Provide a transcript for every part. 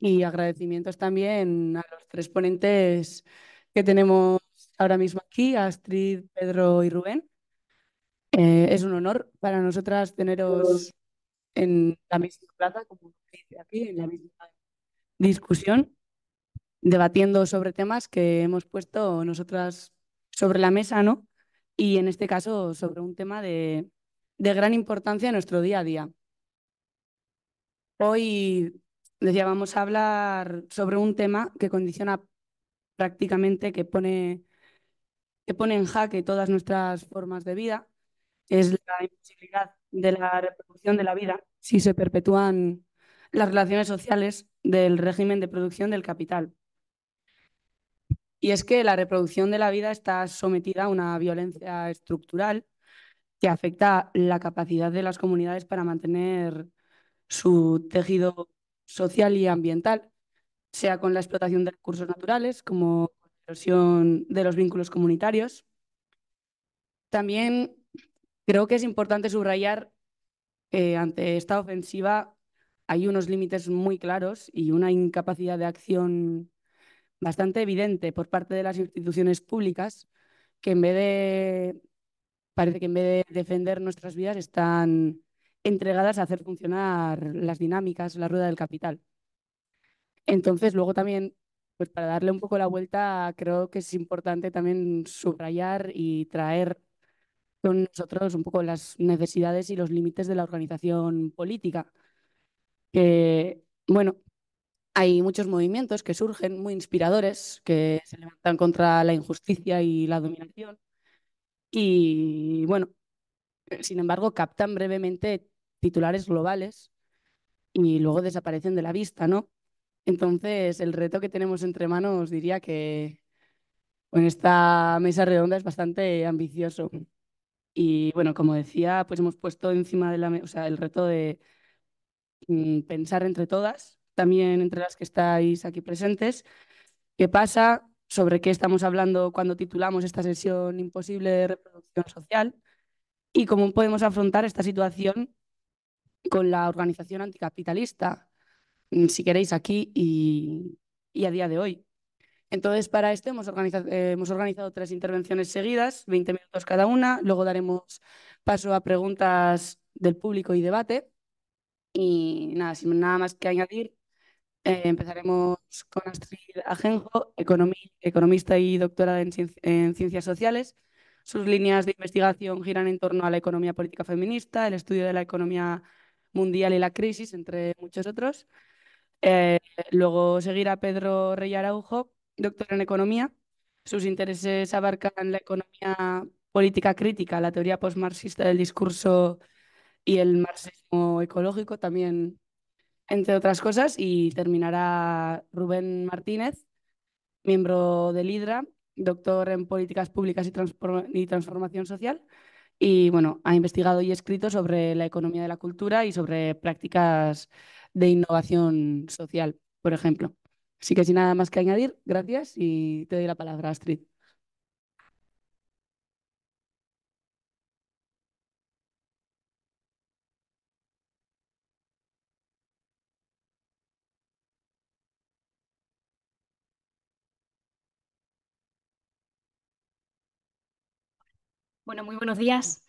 y agradecimientos también a los tres ponentes que tenemos ahora mismo aquí, Astrid, Pedro y Rubén. Eh, es un honor para nosotras teneros en la misma plaza, como dice aquí, en la misma discusión, debatiendo sobre temas que hemos puesto nosotras sobre la mesa, ¿no? Y en este caso sobre un tema de, de gran importancia en nuestro día a día. Hoy les vamos a hablar sobre un tema que condiciona prácticamente, que pone, que pone en jaque todas nuestras formas de vida, es la imposibilidad de la reproducción de la vida si se perpetúan las relaciones sociales del régimen de producción del capital. Y es que la reproducción de la vida está sometida a una violencia estructural que afecta la capacidad de las comunidades para mantener su tejido social y ambiental, sea con la explotación de recursos naturales, como la erosión de los vínculos comunitarios. También creo que es importante subrayar que ante esta ofensiva hay unos límites muy claros y una incapacidad de acción bastante evidente por parte de las instituciones públicas que en vez de parece que en vez de defender nuestras vidas están entregadas a hacer funcionar las dinámicas, la rueda del capital. Entonces, luego también, pues para darle un poco la vuelta, creo que es importante también subrayar y traer con nosotros un poco las necesidades y los límites de la organización política. Que, bueno, hay muchos movimientos que surgen muy inspiradores, que se levantan contra la injusticia y la dominación. Y, bueno, eh, sin embargo, captan brevemente titulares globales y luego desaparecen de la vista, ¿no? Entonces, el reto que tenemos entre manos diría que en esta mesa redonda es bastante ambicioso. Mm. Y bueno, como decía, pues hemos puesto encima de la o sea, el reto de mm, pensar entre todas, también entre las que estáis aquí presentes, qué pasa, sobre qué estamos hablando cuando titulamos esta sesión Imposible de Reproducción Social y cómo podemos afrontar esta situación con la organización anticapitalista, mm, si queréis, aquí y, y a día de hoy. Entonces, para esto hemos organizado, eh, hemos organizado, tres intervenciones seguidas, 20 minutos cada una. Luego daremos paso a preguntas del público y debate. Y nada, sin nada más que añadir, eh, empezaremos con Astrid Ajenjo, economista y doctora en, en ciencias sociales. Sus líneas de investigación giran en torno a la economía política feminista, el estudio de la economía mundial y la crisis, entre muchos otros. Eh, luego seguirá Pedro Rey Araujo, doctor en economía. Sus intereses abarcan la economía política crítica, la teoría postmarxista del discurso y el marxismo ecológico también, entre otras cosas. Y terminará Rubén Martínez, miembro del IDRA, doctor en políticas públicas y transformación social y bueno, ha investigado y escrito sobre la economía de la cultura y sobre prácticas de innovación social, por ejemplo. Así que sin nada más que añadir, gracias y te doy la palabra, Astrid. Bueno, muy buenos días.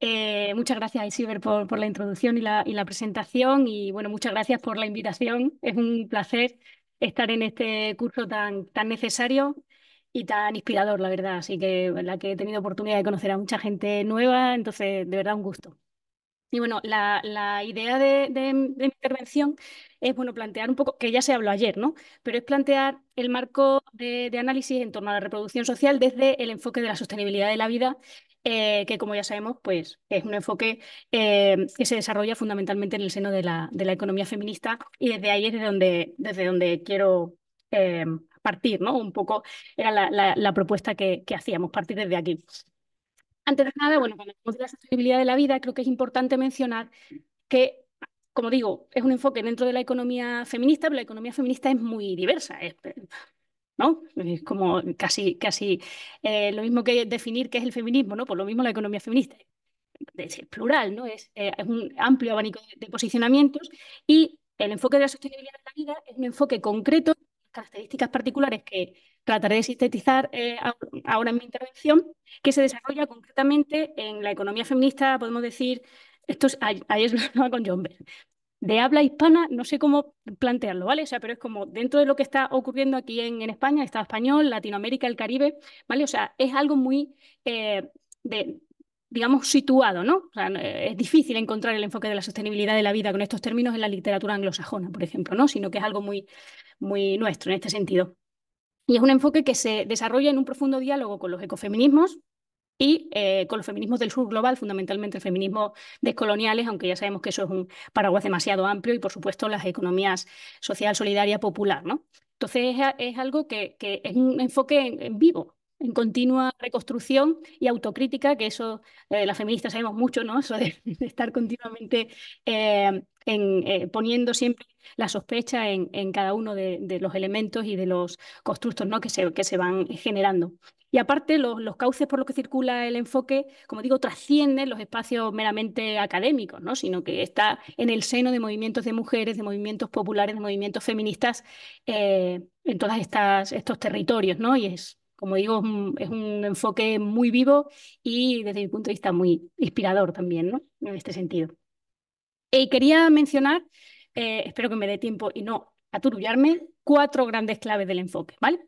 Eh, muchas gracias, Isiber, por, la introducción y la, presentación. Y bueno, muchas gracias por la invitación. Es un placer estar en este curso tan, necesario y tan inspirador, la verdad. Así que la que he tenido oportunidad de conocer a mucha gente nueva, entonces de verdad un gusto. Y bueno, la, idea de, mi intervención es bueno, plantear un poco, que ya se habló ayer, ¿no? Pero es plantear el marco de, análisis en torno a la reproducción social desde el enfoque de la sostenibilidad de la vida eh, que como ya sabemos, pues es un enfoque eh, que se desarrolla fundamentalmente en el seno de la, economía feminista y desde ahí es de donde, desde donde quiero eh, partir, ¿no? Un poco era la, propuesta que, hacíamos, partir desde aquí. Antes de nada, bueno, cuando hablamos de la sostenibilidad de la vida, creo que es importante mencionar que, como digo, es un enfoque dentro de la economía feminista, pero la economía feminista es muy diversa. Es, ¿no? Es como casi, casi eh, lo mismo que definir qué es el feminismo, ¿no? Por lo mismo la economía feminista. Es plural, ¿no? Eh, es, un amplio abanico de, posicionamientos y el enfoque de la sostenibilidad de la vida es un enfoque concreto, características particulares que trataré de sintetizar eh, ahora en mi intervención, que se desarrolla concretamente en la economía feminista, podemos decir, esto es, ayer con John Bell, de habla hispana, no sé cómo plantearlo, ¿vale? O sea, pero es como dentro de lo que está ocurriendo aquí en, en España, Estado español, Latinoamérica, el Caribe, ¿vale? O sea, es algo muy eh, de, digamos, situado, ¿no? O sea, es difícil encontrar el enfoque de la sostenibilidad de la vida con estos términos en la literatura anglosajona, por ejemplo, ¿no? Sino que es algo muy, muy nuestro en este sentido. Y es un enfoque que se desarrolla en un profundo diálogo con los ecofeminismos, y eh, con los feminismos del sur global, fundamentalmente el feminismo descoloniales, aunque ya sabemos que eso es un paraguas demasiado amplio, y por supuesto las economías social, solidaria, popular. ¿no? Entonces es, algo que, es un enfoque en, vivo, en continua reconstrucción y autocrítica, que eso eh, las feministas sabemos mucho, ¿no? de, estar continuamente eh, poniendo siempre la sospecha en, cada uno de, los elementos y de los constructos ¿no? que, que se van generando. Y aparte, los, cauces por los que circula el enfoque, como digo, trascienden los espacios meramente académicos, ¿no? sino que está en el seno de movimientos de mujeres, de movimientos populares, de movimientos feministas eh, en todos estos territorios. ¿no? Y es, como digo, es un, enfoque muy vivo y desde mi punto de vista muy inspirador también ¿no? en este sentido. Y quería mencionar, eh, espero que me dé tiempo y no aturullarme, cuatro grandes claves del enfoque, ¿vale?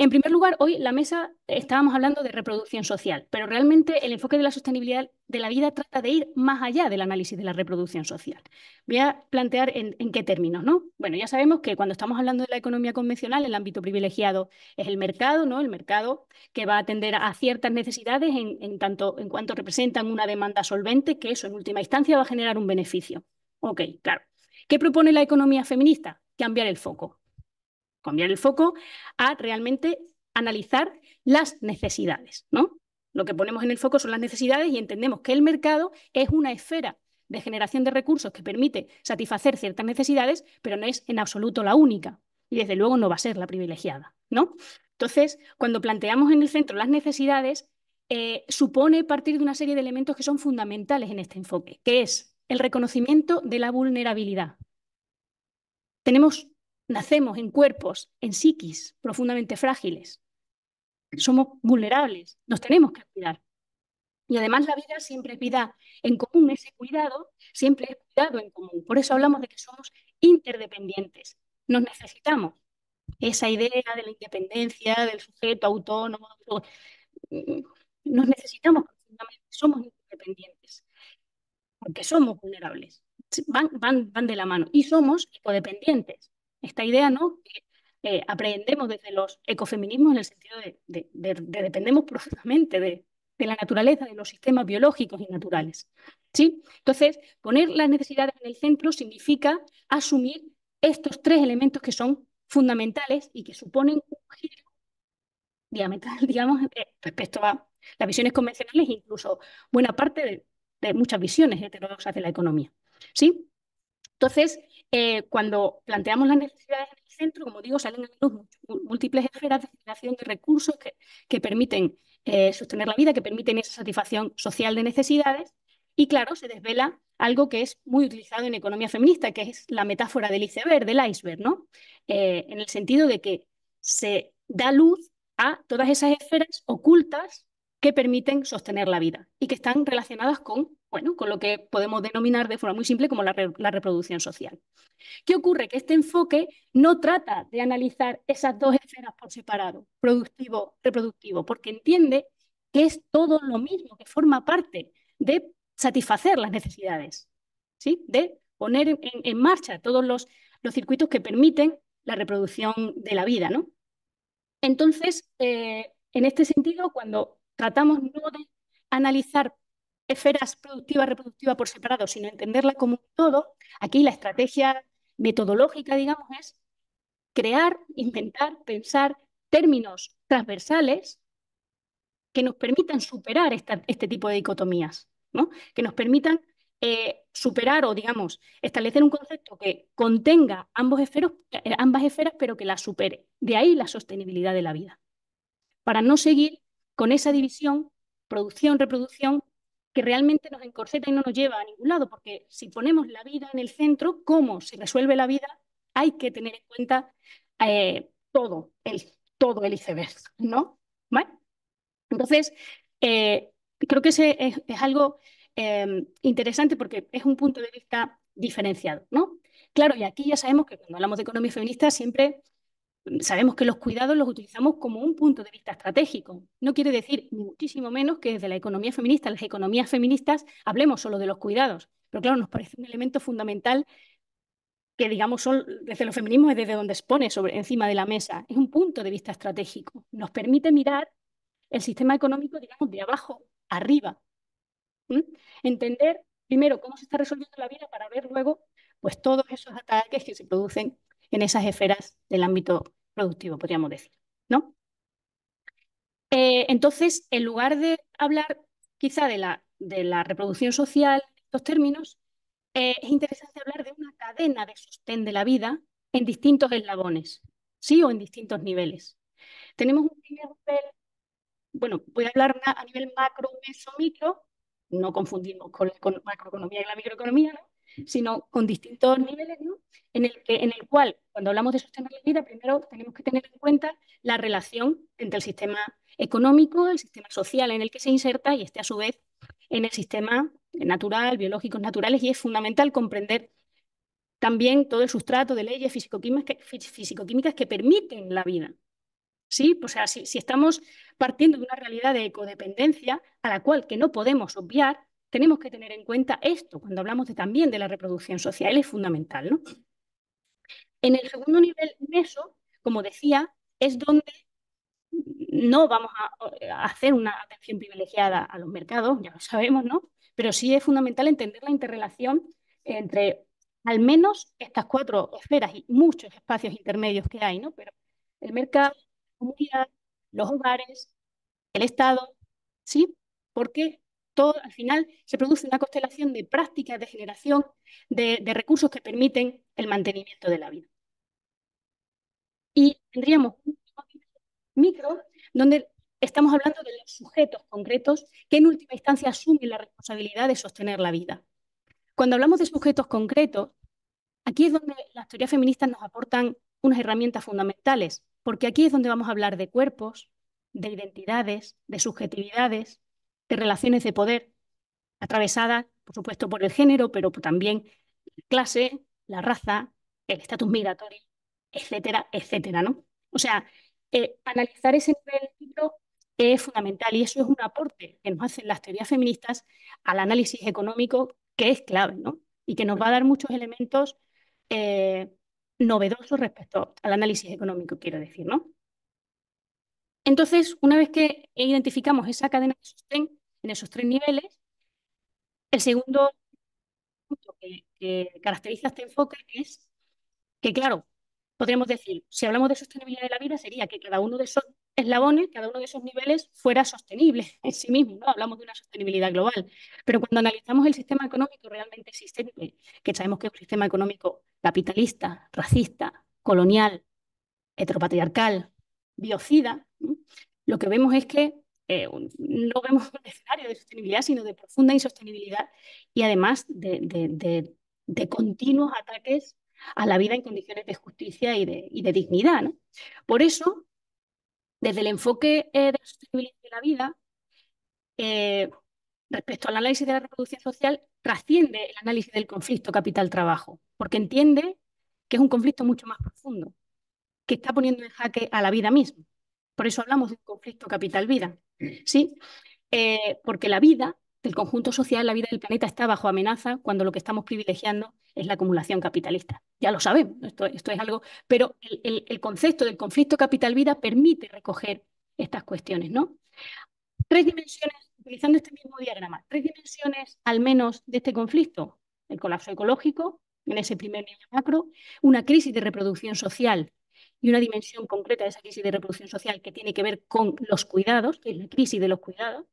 En primer lugar, hoy la mesa eh, estábamos hablando de reproducción social, pero realmente el enfoque de la sostenibilidad de la vida trata de ir más allá del análisis de la reproducción social. Voy a plantear en, qué términos, ¿no? Bueno, ya sabemos que cuando estamos hablando de la economía convencional, el ámbito privilegiado es el mercado, ¿no? El mercado que va a atender a ciertas necesidades en, tanto en cuanto representan una demanda solvente, que eso en última instancia va a generar un beneficio. Ok, claro. ¿Qué propone la economía feminista? Cambiar el foco cambiar el foco a realmente analizar las necesidades, ¿no? Lo que ponemos en el foco son las necesidades y entendemos que el mercado es una esfera de generación de recursos que permite satisfacer ciertas necesidades, pero no es en absoluto la única y desde luego no va a ser la privilegiada, ¿no? Entonces, cuando planteamos en el centro las necesidades, eh, supone partir de una serie de elementos que son fundamentales en este enfoque, que es el reconocimiento de la vulnerabilidad. Tenemos nacemos en cuerpos, en psiquis profundamente frágiles. Somos vulnerables, nos tenemos que cuidar. Y además la vida siempre es vida en común, ese cuidado siempre es cuidado en común. Por eso hablamos de que somos interdependientes, nos necesitamos. Esa idea de la independencia, del sujeto autónomo, mm, nos necesitamos profundamente, somos interdependientes, porque somos vulnerables, van, van de la mano y somos hipodependientes, esta idea, ¿no? Que eh, aprendemos desde los ecofeminismos en el sentido de, de, dependemos profundamente de, la naturaleza, de los sistemas biológicos y naturales. ¿sí? Entonces, poner las necesidades en el centro significa asumir estos tres elementos que son fundamentales y que suponen un giro diametral, digamos, eh, respecto a las visiones convencionales e incluso buena parte de, muchas visiones heterodoxas de la economía. ¿sí? Entonces, eh, cuando planteamos las necesidades en el centro, como digo, salen a luz múltiples esferas de generación de recursos que, permiten eh, sostener la vida, que permiten esa satisfacción social de necesidades. Y claro, se desvela algo que es muy utilizado en economía feminista, que es la metáfora del iceberg, del iceberg, ¿no? Eh, en el sentido de que se da luz a todas esas esferas ocultas que permiten sostener la vida y que están relacionadas con, bueno, con lo que podemos denominar de forma muy simple como la, reproducción social. ¿Qué ocurre? Que este enfoque no trata de analizar esas dos esferas por separado, productivo, reproductivo, porque entiende que es todo lo mismo, que forma parte de satisfacer las necesidades, ¿sí? de poner en, marcha todos los, los, circuitos que permiten la reproducción de la vida. ¿no? Entonces, eh, en este sentido, cuando tratamos no de analizar esferas productiva, reproductivas por separado, sino entenderla como un todo, aquí la estrategia metodológica, digamos, es crear, inventar, pensar términos transversales que nos permitan superar este tipo de dicotomías, ¿no? que nos permitan eh, superar o, digamos, establecer un concepto que contenga ambos eh, ambas esferas, pero que las supere. De ahí la sostenibilidad de la vida. Para no seguir con esa división, producción, reproducción, que realmente nos encorseta y no nos lleva a ningún lado, porque si ponemos la vida en el centro, cómo se resuelve la vida, hay que tener en cuenta eh, todo, el, todo el iceberg, ¿no? Entonces, eh, creo que ese es, algo em, interesante porque es un punto de vista diferenciado, ¿no? Claro, y aquí ya sabemos que cuando hablamos de economía feminista siempre sabemos que los cuidados los utilizamos como un punto de vista estratégico. No quiere decir, ni muchísimo menos, que desde la economía feminista, las economías feministas, hablemos solo de los cuidados. Pero claro, nos parece un elemento fundamental que, digamos, desde los feminismos es desde donde se pone sobre, encima de la mesa. Es un punto de vista estratégico. Nos permite mirar el sistema económico, digamos, de abajo arriba. Entender primero cómo se está resolviendo la vida para ver luego pues todos esos ataques que se producen en esas esferas del ámbito productivo, podríamos decir. ¿no? Eh, entonces, en lugar de hablar quizá de la, de la reproducción social, estos términos, eh, es interesante hablar de una cadena de sostén de la vida en distintos eslabones, ¿sí? O en distintos niveles. Tenemos un primer nivel, bueno, voy a hablar a nivel macro, meso, micro, no confundimos con la macroeconomía y la microeconomía, ¿no? sino con distintos niveles, en, el que, en el cual, cuando hablamos de vida, primero tenemos que tener en cuenta la relación entre el sistema económico, el sistema social en el que se inserta y este a su vez en el sistema natural, biológicos naturales, y es fundamental comprender también todo el sustrato de leyes fisicoquímicas que, que permiten la vida. ¿Sí? O sea, si, si estamos partiendo de una realidad de ecodependencia a la cual que no podemos obviar, tenemos que tener en cuenta esto cuando hablamos también de la reproducción social, es fundamental. ¿no? En el segundo nivel, meso, como decía, es donde no vamos a, hacer una atención privilegiada a los mercados, ya lo sabemos, ¿no? Pero sí es fundamental entender la interrelación entre al menos estas cuatro esferas y muchos espacios intermedios que hay, ¿no? Pero el mercado, la comunidad, los hogares, el Estado, ¿sí? Porque al final se produce una constelación de prácticas de generación de, de recursos que permiten el mantenimiento de la vida. Y tendríamos un micro donde estamos hablando de los sujetos concretos que en última instancia asumen la responsabilidad de sostener la vida. Cuando hablamos de sujetos concretos, aquí es donde las teorías feministas nos aportan unas herramientas fundamentales, porque aquí es donde vamos a hablar de cuerpos, de identidades, de subjetividades, de relaciones de poder, atravesadas, por supuesto, por el género, pero también clase, la raza, el estatus migratorio, etcétera, etcétera, ¿no? O sea, eh, analizar ese nivel es fundamental y eso es un aporte que nos hacen las teorías feministas al análisis económico que es clave, ¿no? Y que nos va a dar muchos elementos eh, novedosos respecto al análisis económico, quiero decir, ¿no? Entonces, una vez que identificamos esa cadena de sostén, en esos tres niveles. El segundo punto que, caracteriza este enfoque es que, claro, podríamos decir, si hablamos de sostenibilidad de la vida, sería que cada uno de esos eslabones, cada uno de esos niveles fuera sostenible en sí mismo, ¿no? Hablamos de una sostenibilidad global, pero cuando analizamos el sistema económico realmente existente, que sabemos que es un sistema económico capitalista, racista, colonial, heteropatriarcal, biocida, lo que vemos es que eh, no vemos un escenario de sostenibilidad, sino de profunda insostenibilidad y además de, continuos ataques a la vida en condiciones de justicia y de, dignidad. Por eso, desde el enfoque eh, de la sostenibilidad de la vida, eh, respecto al análisis de la reproducción social, trasciende el análisis del conflicto capital-trabajo, porque entiende que es un conflicto mucho más profundo, que está poniendo en jaque a la vida misma. Por eso hablamos de conflicto capital-vida, ¿sí? Eh, porque la vida del conjunto social, la vida del planeta está bajo amenaza cuando lo que estamos privilegiando es la acumulación capitalista. Ya lo sabemos, esto, es algo, pero el, concepto del conflicto capital-vida permite recoger estas cuestiones, ¿no? Tres dimensiones, utilizando este mismo diagrama, tres dimensiones al menos de este conflicto, el colapso ecológico, en ese primer nivel macro, una crisis de reproducción social y una dimensión concreta de esa crisis de reproducción social que tiene que ver con los cuidados, que es la crisis de los cuidados.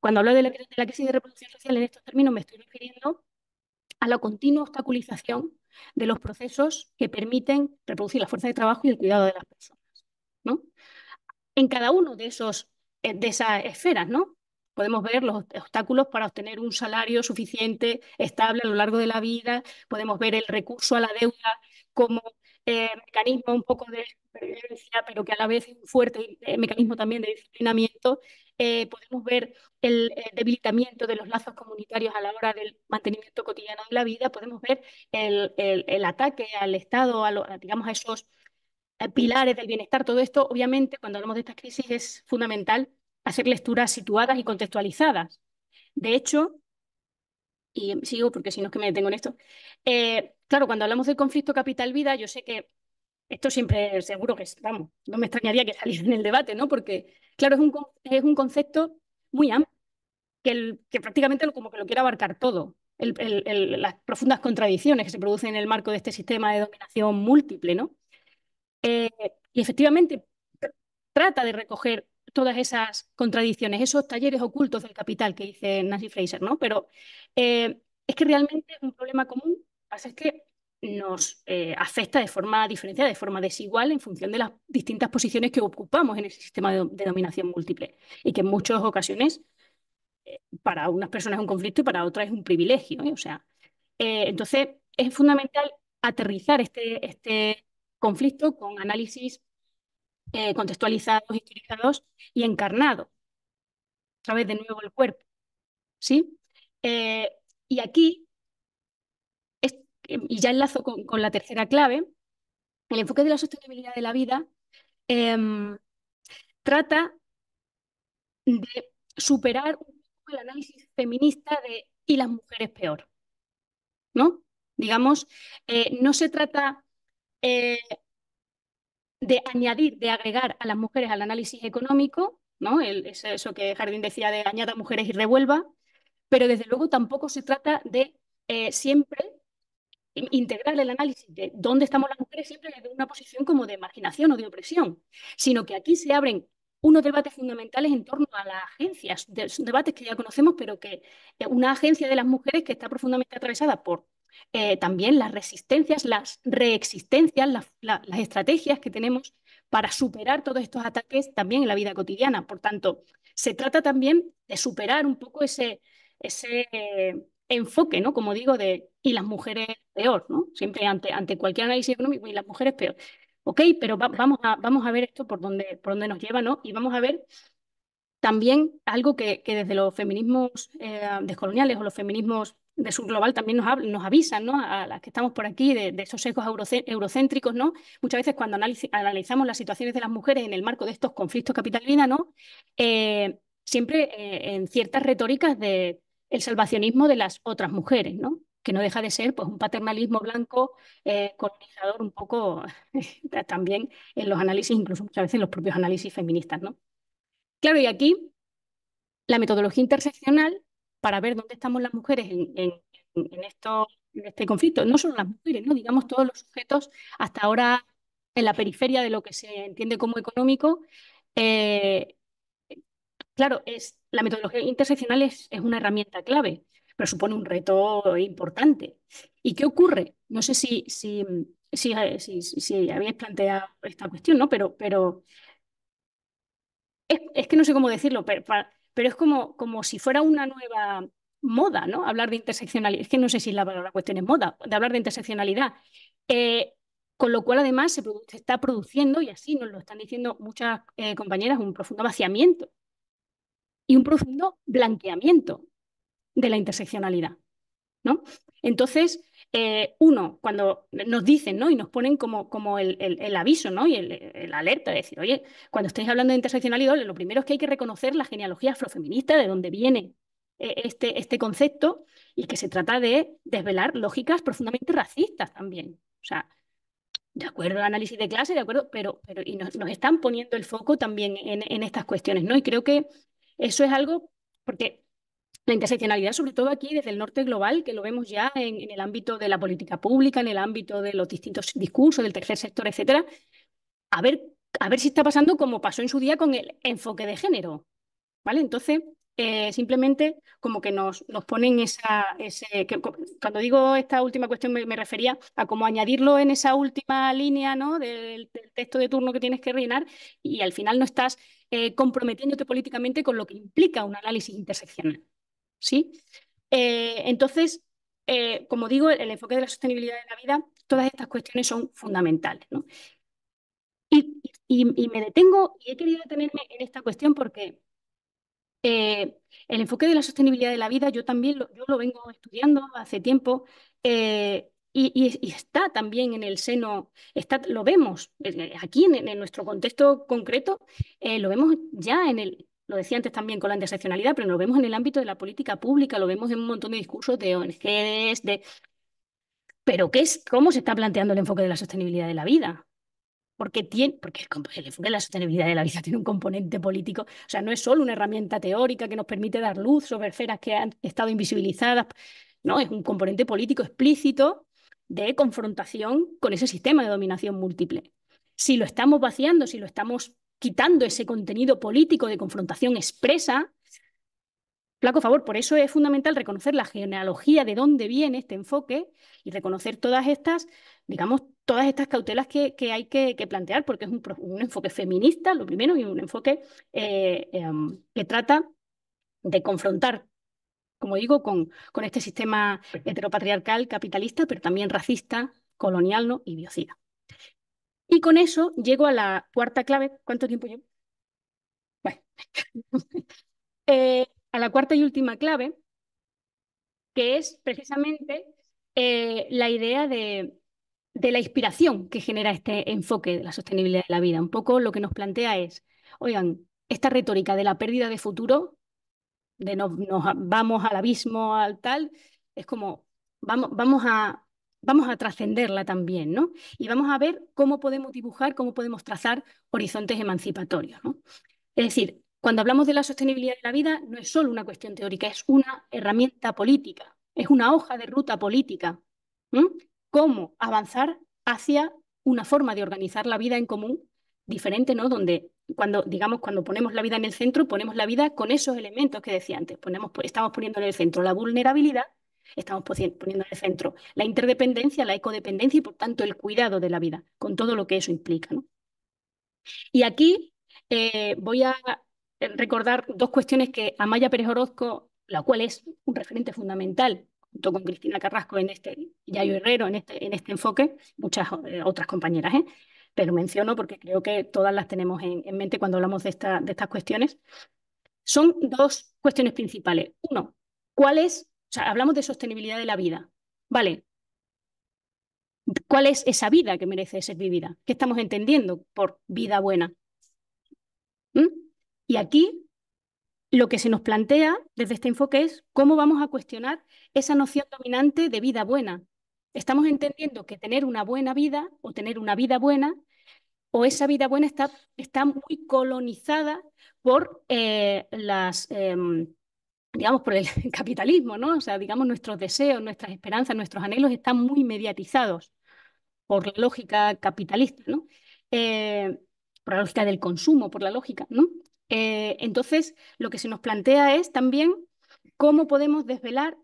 Cuando hablo de la, crisis de reproducción social en estos términos me estoy refiriendo a la continua obstaculización de los procesos que permiten reproducir la fuerza de trabajo y el cuidado de las personas. ¿no? En cada uno de, esos, eh, de esas esferas, ¿no? Podemos ver los obstáculos para obtener un salario suficiente, estable a lo largo de la vida, podemos ver el recurso a la deuda como eh, mecanismo un poco de supervivencia, pero que a la vez es un fuerte eh, mecanismo también de disciplinamiento, eh, podemos ver el, debilitamiento de los lazos comunitarios a la hora del mantenimiento cotidiano de la vida, podemos ver el, el, ataque al Estado, a, digamos, a esos pilares del bienestar. Todo esto, obviamente, cuando hablamos de estas crisis es fundamental hacer lecturas situadas y contextualizadas. De hecho, y sigo porque si no es que me detengo en esto. Eh, claro, cuando hablamos del conflicto capital-vida, yo sé que esto siempre seguro que, estamos. no me extrañaría que saliera en el debate, ¿no? Porque, claro, es un, es un concepto muy amplio, que, prácticamente lo, como que lo quiere abarcar todo. las profundas contradicciones que se producen en el marco de este sistema de dominación múltiple, ¿no? Eh, y efectivamente trata de recoger todas esas contradicciones, esos talleres ocultos del capital que dice Nancy Fraser, ¿no? Pero eh, es que realmente es un problema común, pasa es que nos eh, afecta de forma diferenciada, de forma desigual, en función de las distintas posiciones que ocupamos en ese sistema de, dominación múltiple. Y que en muchas ocasiones, eh, para unas personas es un conflicto y para otras es un privilegio. O sea, entonces, es fundamental aterrizar este, este conflicto con análisis eh, contextualizados, historizados y encarnados a través de nuevo el cuerpo. ¿sí? Eh, y aquí, y ya enlazo con, la tercera clave, el enfoque de la sostenibilidad de la vida em, trata de superar un el análisis feminista de y las mujeres peor. ¿No? Digamos, eh, no se trata de añadir, de agregar a las mujeres al análisis económico, ¿no? El, eso que Jardín decía de añada mujeres y revuelva, pero desde luego tampoco se trata de eh, siempre integrar el análisis de dónde estamos las mujeres siempre desde una posición como de marginación o de opresión, sino que aquí se abren unos debates fundamentales en torno a las agencias, debates que ya conocemos, pero que eh, una agencia de las mujeres que está profundamente atravesada por eh, también las resistencias, las reexistencias, las, estrategias que tenemos para superar todos estos ataques también en la vida cotidiana. Por tanto, se trata también de superar un poco ese, ese eh, enfoque, ¿no? Como digo, de y las mujeres peor, ¿no? Siempre ante, ante cualquier análisis económico y las mujeres peor. Ok, pero vamos, a, vamos a ver esto por dónde, por dónde nos lleva, ¿no? Y vamos a ver también algo que, desde los feminismos eh, descoloniales o los feminismos de su Global también nos, nos avisan, A las que estamos por aquí, de, esos sesgos eurocéntricos, ¿no? Muchas veces cuando analizamos las situaciones de las mujeres en el marco de estos conflictos capitalinos, eh, siempre eh, en ciertas retóricas de salvacionismo de las otras mujeres, ¿no? Que no deja de ser pues, un paternalismo blanco eh, colonizador un poco también en los análisis, incluso muchas veces en los propios análisis feministas, Claro, y aquí la metodología interseccional para ver dónde estamos las mujeres en, esto, este conflicto. No solo las mujeres, ¿no? digamos todos los sujetos hasta ahora en la periferia de lo que se entiende como económico. Eh, claro, es, la metodología interseccional es, una herramienta clave, pero supone un reto importante. ¿Y qué ocurre? No sé si, si, si, si, habéis planteado esta cuestión, ¿no? pero, pero es, que no sé cómo decirlo, pero pero es como, como si fuera una nueva moda, ¿no? Hablar de interseccionalidad. Es que no sé si la, la cuestión es moda, de hablar de interseccionalidad. Eh, con lo cual, además, se, está produciendo, y así nos lo están diciendo muchas eh, compañeras, un profundo vaciamiento y un profundo blanqueamiento de la interseccionalidad. ¿no? Entonces, eh, uno, cuando nos dicen, ¿no? Y nos ponen como, como el, aviso, ¿no? Y el, alerta, es decir, oye, cuando estáis hablando de interseccionalidad, lo primero es que hay que reconocer la genealogía afrofeminista, de dónde viene eh, este, este concepto, y que se trata de desvelar lógicas profundamente racistas también. O sea, de acuerdo al análisis de clase, de acuerdo, pero, pero y nos, están poniendo el foco también en, en, estas cuestiones, ¿no? Y creo que eso es algo, porque la interseccionalidad, sobre todo aquí desde el norte global, que lo vemos ya en, el ámbito de la política pública, en el ámbito de los distintos discursos, del tercer sector, etcétera, a ver, a ver si está pasando como pasó en su día con el enfoque de género. ¿Vale? Entonces, eh, simplemente como que nos, nos ponen esa, cuando digo esta última cuestión me, refería a cómo añadirlo en esa última línea ¿no? del, texto de turno que tienes que rellenar y al final no estás eh, comprometiéndote políticamente con lo que implica un análisis interseccional. ¿sí? Eh, entonces, eh, como digo, el, enfoque de la sostenibilidad de la vida, todas estas cuestiones son fundamentales. Y, me detengo y he querido detenerme en esta cuestión porque eh, el enfoque de la sostenibilidad de la vida yo también lo, yo lo vengo estudiando hace tiempo y, está también en el seno, está, lo vemos aquí en, en nuestro contexto concreto, lo vemos ya en el, lo decía antes también con la interseccionalidad, pero lo vemos en el ámbito de la política pública, lo vemos en un montón de discursos de ONGs, de... Pero qué es, ¿cómo se está planteando el enfoque de la sostenibilidad de la vida? Porque, tiene, porque el, enfoque de la sostenibilidad de la vida tiene un componente político. O sea, no es solo una herramienta teórica que nos permite dar luz sobre esferas que han estado invisibilizadas. No, es un componente político explícito de confrontación con ese sistema de dominación múltiple. Si lo estamos vaciando, si lo estamos quitando ese contenido político de confrontación expresa. placo favor, por eso es fundamental reconocer la genealogía de dónde viene este enfoque y reconocer todas estas, digamos, todas estas cautelas que, hay que, plantear, porque es un, enfoque feminista, lo primero, y un enfoque eh, em, que trata de confrontar, como digo, con, con este sistema heteropatriarcal, capitalista, pero también racista, colonial ¿no? y biocida. Y con eso llego a la cuarta clave. ¿Cuánto tiempo llevo? Eh, a la cuarta y última clave, que es precisamente eh, la idea de, la inspiración que genera este enfoque de la sostenibilidad de la vida. Un poco lo que nos plantea es, oigan, esta retórica de la pérdida de futuro, de nos, nos vamos al abismo, al tal, es como, vamos, vamos a vamos a trascenderla también, ¿no? Y vamos a ver cómo podemos dibujar, cómo podemos trazar horizontes emancipatorios, ¿no? Es decir, cuando hablamos de la sostenibilidad de la vida, no es solo una cuestión teórica, es una herramienta política, es una hoja de ruta política. ¿Cómo avanzar hacia una forma de organizar la vida en común diferente, ¿no? Donde cuando, digamos, cuando ponemos la vida en el centro, ponemos la vida con esos elementos que decía antes. Ponemos, estamos poniendo en el centro la vulnerabilidad estamos poniendo en el centro. La interdependencia, la ecodependencia y por tanto el cuidado de la vida, con todo lo que eso implica. ¿no? Y aquí eh, voy a eh, recordar dos cuestiones que Amaya Pérez Orozco, la cual es un referente fundamental junto con Cristina Carrasco en este, Yayo Herrero en este, en este enfoque, muchas eh, otras compañeras, pero menciono porque creo que todas las tenemos en, mente cuando hablamos de, esta, de estas cuestiones. Son dos cuestiones principales. Uno, ¿cuál es sea, hablamos de sostenibilidad de la vida. Vale. ¿Cuál es esa vida que merece ser vivida? ¿Qué estamos entendiendo por vida buena? ¿Mm? Y aquí lo que se nos plantea desde este enfoque es cómo vamos a cuestionar esa noción dominante de vida buena. Estamos entendiendo que tener una buena vida o tener una vida buena o esa vida buena está, está muy colonizada por eh, las, em, digamos, por el capitalismo, ¿no? O sea, digamos, nuestros deseos, nuestras esperanzas, nuestros anhelos están muy mediatizados por la lógica capitalista, ¿no? Eh, por la lógica del consumo, por la lógica, ¿no? Eh, entonces, lo que se nos plantea es también cómo podemos desvelar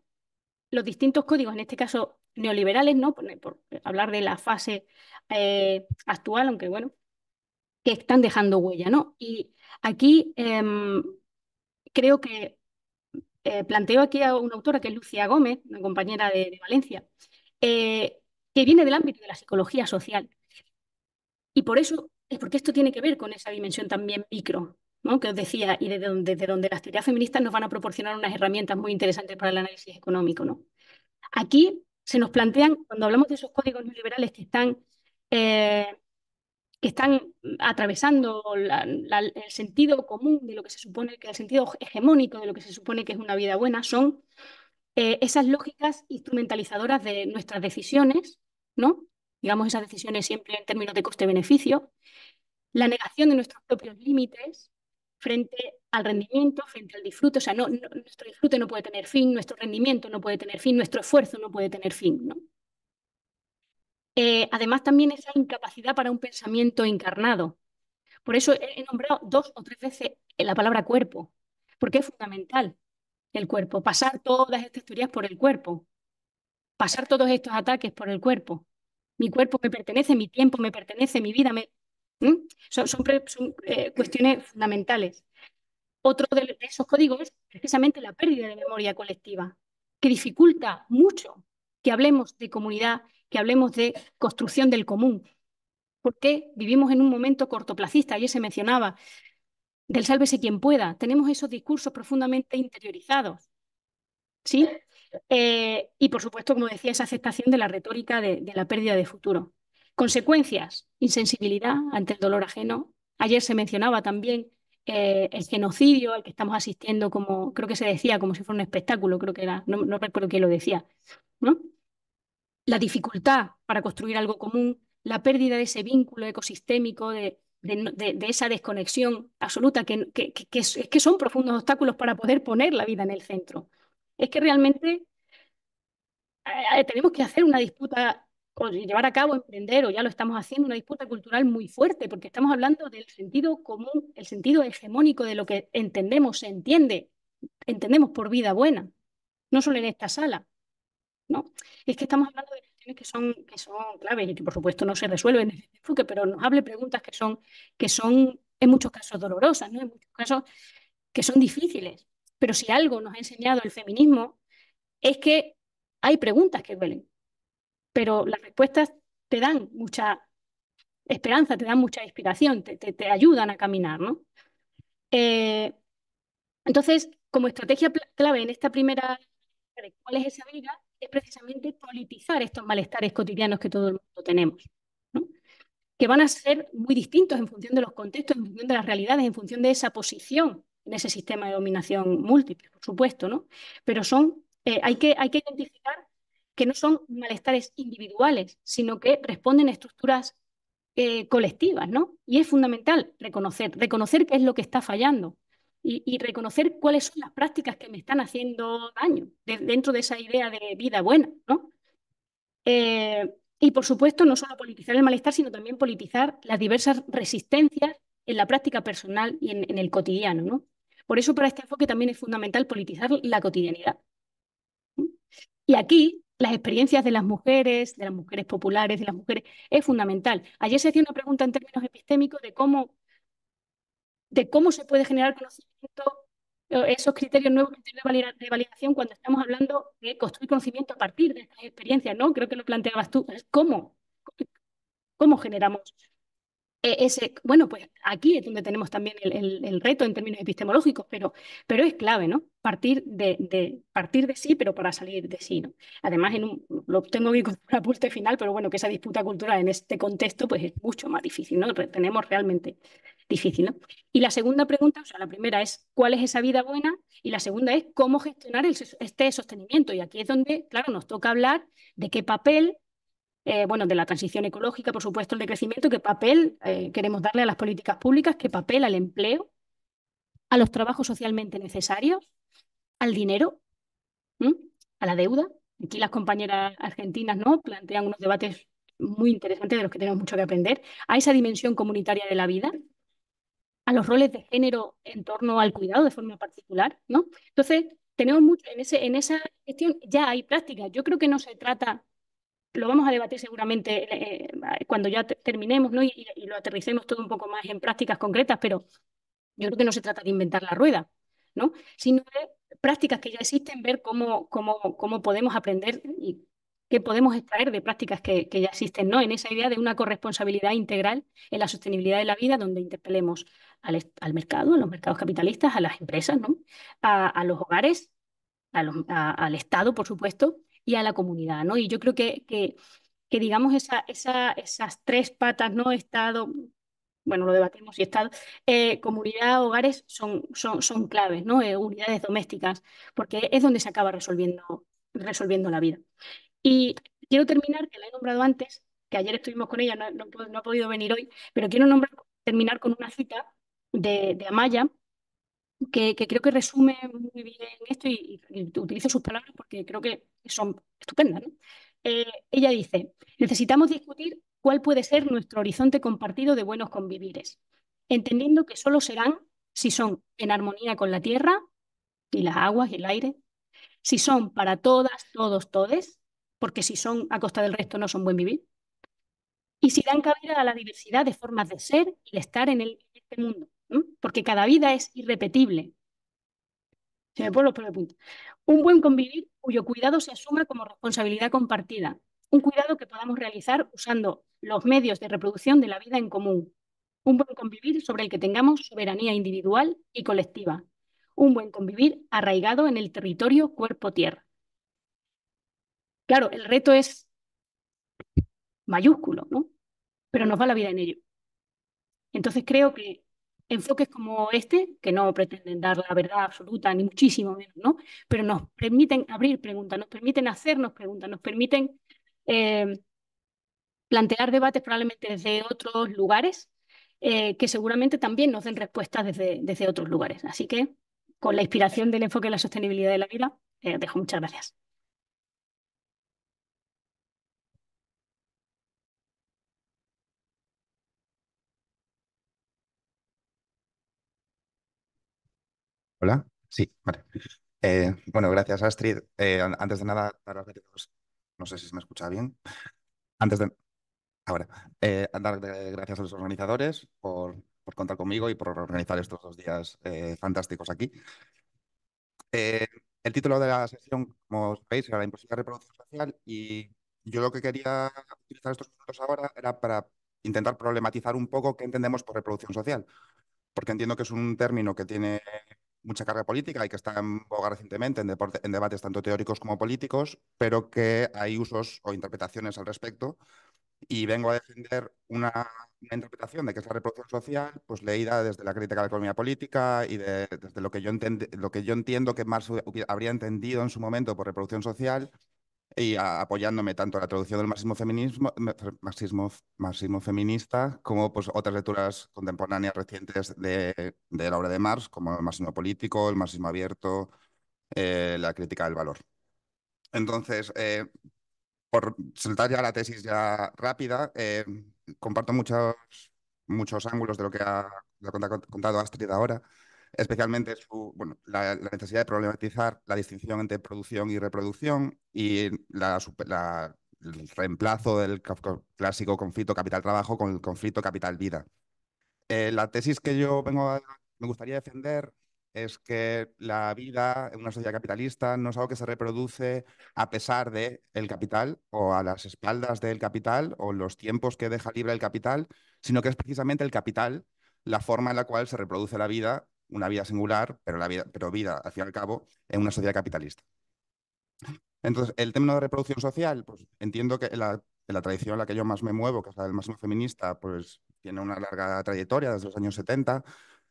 los distintos códigos, en este caso neoliberales, ¿no? Por, hablar de la fase eh, actual, aunque bueno, que están dejando huella, ¿no? Y aquí em, creo que eh, planteo aquí a una autora que es Lucía Gómez, una compañera de, Valencia, eh, que viene del ámbito de la psicología social. Y por eso, es porque esto tiene que ver con esa dimensión también micro, ¿no? que os decía, y desde donde, las teorías feministas nos van a proporcionar unas herramientas muy interesantes para el análisis económico. ¿no? Aquí se nos plantean, cuando hablamos de esos códigos neoliberales que están eh, que están atravesando el sentido común de lo que se supone que el sentido hegemónico de lo que se supone que es una vida buena son eh, esas lógicas instrumentalizadoras de nuestras decisiones, ¿no? Digamos esas decisiones siempre en términos de coste-beneficio, la negación de nuestros propios límites frente al rendimiento, frente al disfrute, o sea, nuestro disfrute no puede tener fin, nuestro rendimiento no puede tener fin, nuestro esfuerzo no puede tener fin, ¿no? Eh, además, también esa incapacidad para un pensamiento encarnado. Por eso he nombrado dos o tres veces eh, la palabra cuerpo, porque es fundamental el cuerpo, pasar todas estas teorías por el cuerpo, pasar todos estos ataques por el cuerpo. Mi cuerpo me pertenece, mi tiempo me pertenece, mi vida me... Son, eh, cuestiones fundamentales. Otro de, esos códigos es precisamente la pérdida de memoria colectiva, que dificulta mucho que hablemos de comunidad que hablemos de construcción del común, porque vivimos en un momento cortoplacista, ayer se mencionaba, del sálvese quien pueda. Tenemos esos discursos profundamente interiorizados. ¿Sí? Eh, y por supuesto, como decía, esa aceptación de la retórica de, la pérdida de futuro. Consecuencias, insensibilidad ante el dolor ajeno. Ayer se mencionaba también eh, el genocidio al que estamos asistiendo, como creo que se decía, como si fuera un espectáculo, creo que era, no, no recuerdo quién lo decía. ¿no? la dificultad para construir algo común, la pérdida de ese vínculo ecosistémico, de, esa desconexión absoluta, que, es, que son profundos obstáculos para poder poner la vida en el centro. Es que realmente eh, eh, tenemos que hacer una disputa o llevar a cabo, emprender, o ya lo estamos haciendo, una disputa cultural muy fuerte, porque estamos hablando del sentido común, el sentido hegemónico de lo que entendemos, se entiende, entendemos por vida buena, no solo en esta sala, ¿no? es que estamos hablando de cuestiones que son, que son claves y que por supuesto no se resuelven en este enfoque, pero nos hable preguntas que son, que son en muchos casos dolorosas, ¿no? en muchos casos que son difíciles. Pero si algo nos ha enseñado el feminismo es que hay preguntas que duelen, pero las respuestas te dan mucha esperanza, te dan mucha inspiración, te, te, te ayudan a caminar. ¿no? Eh, entonces, como estrategia clave en esta primera, ¿cuál es esa vida? es precisamente politizar estos malestares cotidianos que todo el mundo tenemos, que van a ser muy distintos en función de los contextos, en función de las realidades, en función de esa posición en ese sistema de dominación múltiple, por supuesto, ¿no? Pero son, eh, hay, que, hay que identificar que no son malestares individuales, sino que responden a estructuras eh, colectivas, ¿no? Y es fundamental reconocer, reconocer qué es lo que está fallando, y, reconocer cuáles son las prácticas que me están haciendo daño dentro de esa idea de vida buena, ¿no? Eh, y por supuesto, no solo politizar el malestar, sino también politizar las diversas resistencias en la práctica personal y en, el cotidiano, ¿no? Por eso para este enfoque también es fundamental politizar la cotidianidad. Y aquí las experiencias de las mujeres, de las mujeres populares, de las mujeres, es fundamental. Ayer se hacía una pregunta en términos epistémicos de cómo, de cómo se puede generar conocimiento eh, esos criterios nuevos, de validación, cuando estamos hablando de construir conocimiento a partir de estas experiencias, ¿no? Creo que lo planteabas tú, ¿cómo? ¿Cómo generamos eh, ese? Bueno, pues aquí es donde tenemos también el, reto en términos epistemológicos, pero, pero es clave, ¿no? Partir de, partir de sí, pero para salir de sí, ¿no? Además, en lo tengo que un apunte final, pero bueno, que esa disputa cultural en este contexto, pues es mucho más difícil, ¿no? Tenemos realmente difícil. ¿no? Y la segunda pregunta, o sea, la primera es cuál es esa vida buena y la segunda es cómo gestionar este sostenimiento. Y aquí es donde, claro, nos toca hablar de qué papel, eh, bueno, de la transición ecológica, por supuesto, el decrecimiento, qué papel eh, queremos darle a las políticas públicas, qué papel al empleo, a los trabajos socialmente necesarios, al dinero, a la deuda. Aquí las compañeras argentinas ¿no? plantean unos debates muy interesantes de los que tenemos mucho que aprender, a esa dimensión comunitaria de la vida, a los roles de género en torno al cuidado de forma particular, ¿no? Entonces, tenemos mucho, en, esa gestión ya hay prácticas. Yo creo que no se trata, lo vamos a debatir seguramente eh, cuando ya terminemos, ¿no? Y, lo aterricemos todo un poco más en prácticas concretas, pero yo creo que no se trata de inventar la rueda, ¿no? Sino de prácticas que ya existen, ver cómo, cómo, cómo podemos aprender y qué podemos extraer de prácticas que, que, ya existen, ¿no? En esa idea de una corresponsabilidad integral en la sostenibilidad de la vida, donde interpelemos al, mercado, a los mercados capitalistas, a las empresas, ¿no? a, los hogares, al Estado, por supuesto, y a la comunidad. ¿no? Y yo creo que, que, digamos, esa, esas tres patas, ¿no? Estado, bueno, lo debatimos y Estado, eh, comunidad, hogares son, son, son claves, ¿no? Eh, unidades domésticas, porque es donde se acaba resolviendo, resolviendo la vida. Y quiero terminar, que la he nombrado antes, que ayer estuvimos con ella, no, no ha podido venir hoy, pero quiero nombrar, terminar con una cita de, Amaya, que, creo que resume muy bien esto y, utilizo sus palabras porque creo que son estupendas. Eh, ella dice, necesitamos discutir cuál puede ser nuestro horizonte compartido de buenos convivires, entendiendo que solo serán si son en armonía con la tierra y las aguas y el aire, si son para todas, todos, todes, porque si son a costa del resto no son buen vivir, y si dan cabida a la diversidad de formas de ser y de estar en este mundo, porque cada vida es irrepetible. Un buen convivir cuyo cuidado se asuma como responsabilidad compartida. Un cuidado que podamos realizar usando los medios de reproducción de la vida en común. Un buen convivir sobre el que tengamos soberanía individual y colectiva. Un buen convivir arraigado en el territorio cuerpo-tierra. Claro, el reto es mayúsculo, ¿no? Pero nos va la vida en ello. Entonces creo que enfoques como este, que no pretenden dar la verdad absoluta, ni muchísimo menos, ¿no? Pero nos permiten abrir preguntas, nos permiten hacernos preguntas, nos permiten eh, plantear debates probablemente desde otros lugares, eh, que seguramente también nos den respuestas desde, desde otros lugares. Así que, con la inspiración del enfoque de la sostenibilidad de la vida, eh, dejo muchas gracias. Hola, sí, vale. Eh, bueno, gracias Astrid. Eh, antes de nada, no sé si me escucha bien. Antes de ahora, eh, dar gracias a los organizadores por, por contar conmigo y por organizar estos dos días eh, fantásticos aquí. el título de la sesión, como veis, era la imposibilidad reproducción social y yo lo que quería utilizar estos minutos ahora era para intentar problematizar un poco qué entendemos por reproducción social, porque entiendo que es un término que tiene mucha carga política y que está en boga recientemente en, debates tanto teóricos como políticos, pero que hay usos o interpretaciones al respecto. Y vengo a defender una, interpretación de que es la reproducción social, pues leída desde la crítica de la economía política y desde lo que, yo lo que yo entiendo que Marx habría entendido en su momento por reproducción social y apoyándome tanto en la traducción del marxismo feminismo, marxismo, marxismo feminista, como pues otras lecturas contemporáneas recientes de, de, la obra de Marx, como el marxismo político, el marxismo abierto, eh, la crítica del valor. Entonces, eh, por saltar ya la tesis ya rápida, eh, comparto muchos, muchos ángulos de lo que ha, lo que ha contado Astrid ahora especialmente bueno, la, necesidad de problematizar la distinción entre producción y reproducción y el reemplazo del clásico conflicto capital-trabajo con el conflicto capital-vida. Eh, la tesis que yo vengo me gustaría defender es que la vida en una sociedad capitalista no es algo que se reproduce a pesar del el capital o a las espaldas del capital o los tiempos que deja libre el capital, sino que es precisamente el capital la forma en la cual se reproduce la vida una vida singular, pero, la vida, pero vida, al fin y al cabo, en una sociedad capitalista. Entonces, el término de reproducción social, pues entiendo que la, la tradición en la que yo más me muevo, que es la del máximo feminista, pues tiene una larga trayectoria desde los años 70,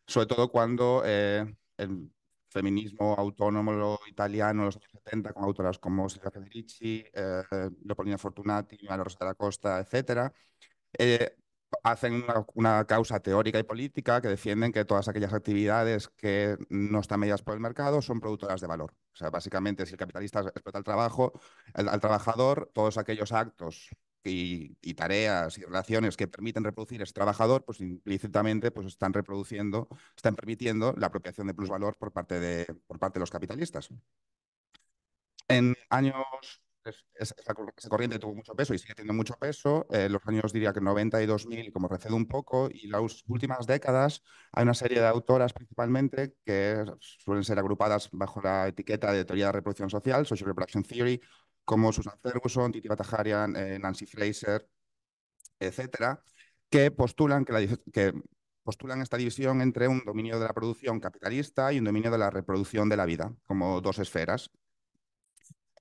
sobre todo cuando eh, el feminismo autónomo italiano en los años 70, con autoras como Silvia Federici, eh, Fortunati, María Rosa de la Costa, etcétera, eh, hacen una, causa teórica y política que defienden que todas aquellas actividades que no están medidas por el mercado son productoras de valor. O sea, básicamente, si el capitalista explota el trabajo, al trabajador, todos aquellos actos y, tareas y relaciones que permiten reproducir ese trabajador, pues implícitamente pues, están reproduciendo, están permitiendo la apropiación de plusvalor por parte de, por parte de los capitalistas. En años esa, corriente tuvo mucho peso y sigue teniendo mucho peso. En eh, los años diría que 90 y 2000 como recede un poco y las últimas décadas hay una serie de autoras principalmente que suelen ser agrupadas bajo la etiqueta de teoría de reproducción social, Social Reproduction Theory, como Susan Ferguson, Titi Batajarian, eh, Nancy Fraser, etcétera, que postulan que, que postulan esta división entre un dominio de la producción capitalista y un dominio de la reproducción de la vida, como dos esferas,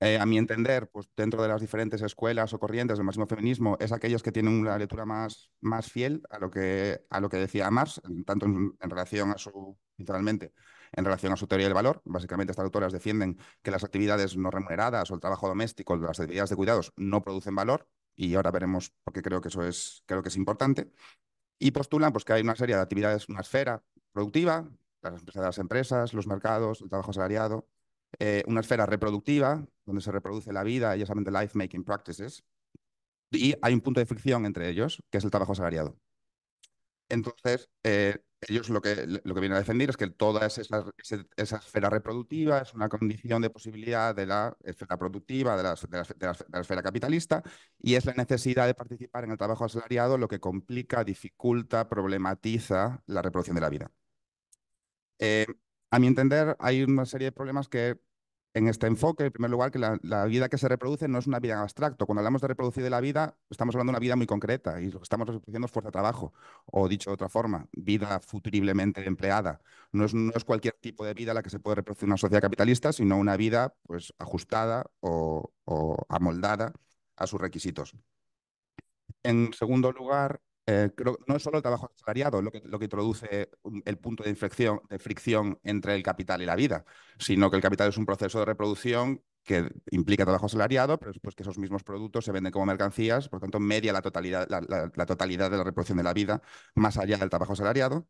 eh, a mi entender, pues dentro de las diferentes escuelas o corrientes del máximo feminismo, es aquellas que tienen una lectura más, más fiel a lo que, a lo que decía Marx, tanto en, relación a su, literalmente, en relación a su teoría del valor. Básicamente, estas autoras defienden que las actividades no remuneradas o el trabajo doméstico, las actividades de cuidados, no producen valor, y ahora veremos por qué creo que eso es, creo que es importante. Y postulan pues, que hay una serie de actividades, una esfera productiva, las empresas, las empresas los mercados, el trabajo asalariado, eh, una esfera reproductiva, donde se reproduce la vida, y de life making practices, y hay un punto de fricción entre ellos, que es el trabajo asalariado. Entonces, eh, ellos lo que, lo que vienen a defender es que toda esa, esfera reproductiva es una condición de posibilidad de la esfera productiva, de la, esfera capitalista, y es la necesidad de participar en el trabajo asalariado lo que complica, dificulta, problematiza la reproducción de la vida. Eh, a mi entender, hay una serie de problemas que en este enfoque, en primer lugar, que la, vida que se reproduce no es una vida en abstracto. Cuando hablamos de reproducir de la vida, estamos hablando de una vida muy concreta y lo que estamos reproduciendo es fuerza de trabajo, o dicho de otra forma, vida futuriblemente empleada. No es, cualquier tipo de vida la que se puede reproducir en una sociedad capitalista, sino una vida pues, ajustada o, o amoldada a sus requisitos. En segundo lugar, eh, no es solo el trabajo asalariado lo que, introduce el punto de inflexión, de fricción entre el capital y la vida, sino que el capital es un proceso de reproducción que implica trabajo asalariado, pero pues que esos mismos productos se venden como mercancías, por tanto, media la totalidad, la, totalidad de la reproducción de la vida, más allá del trabajo asalariado.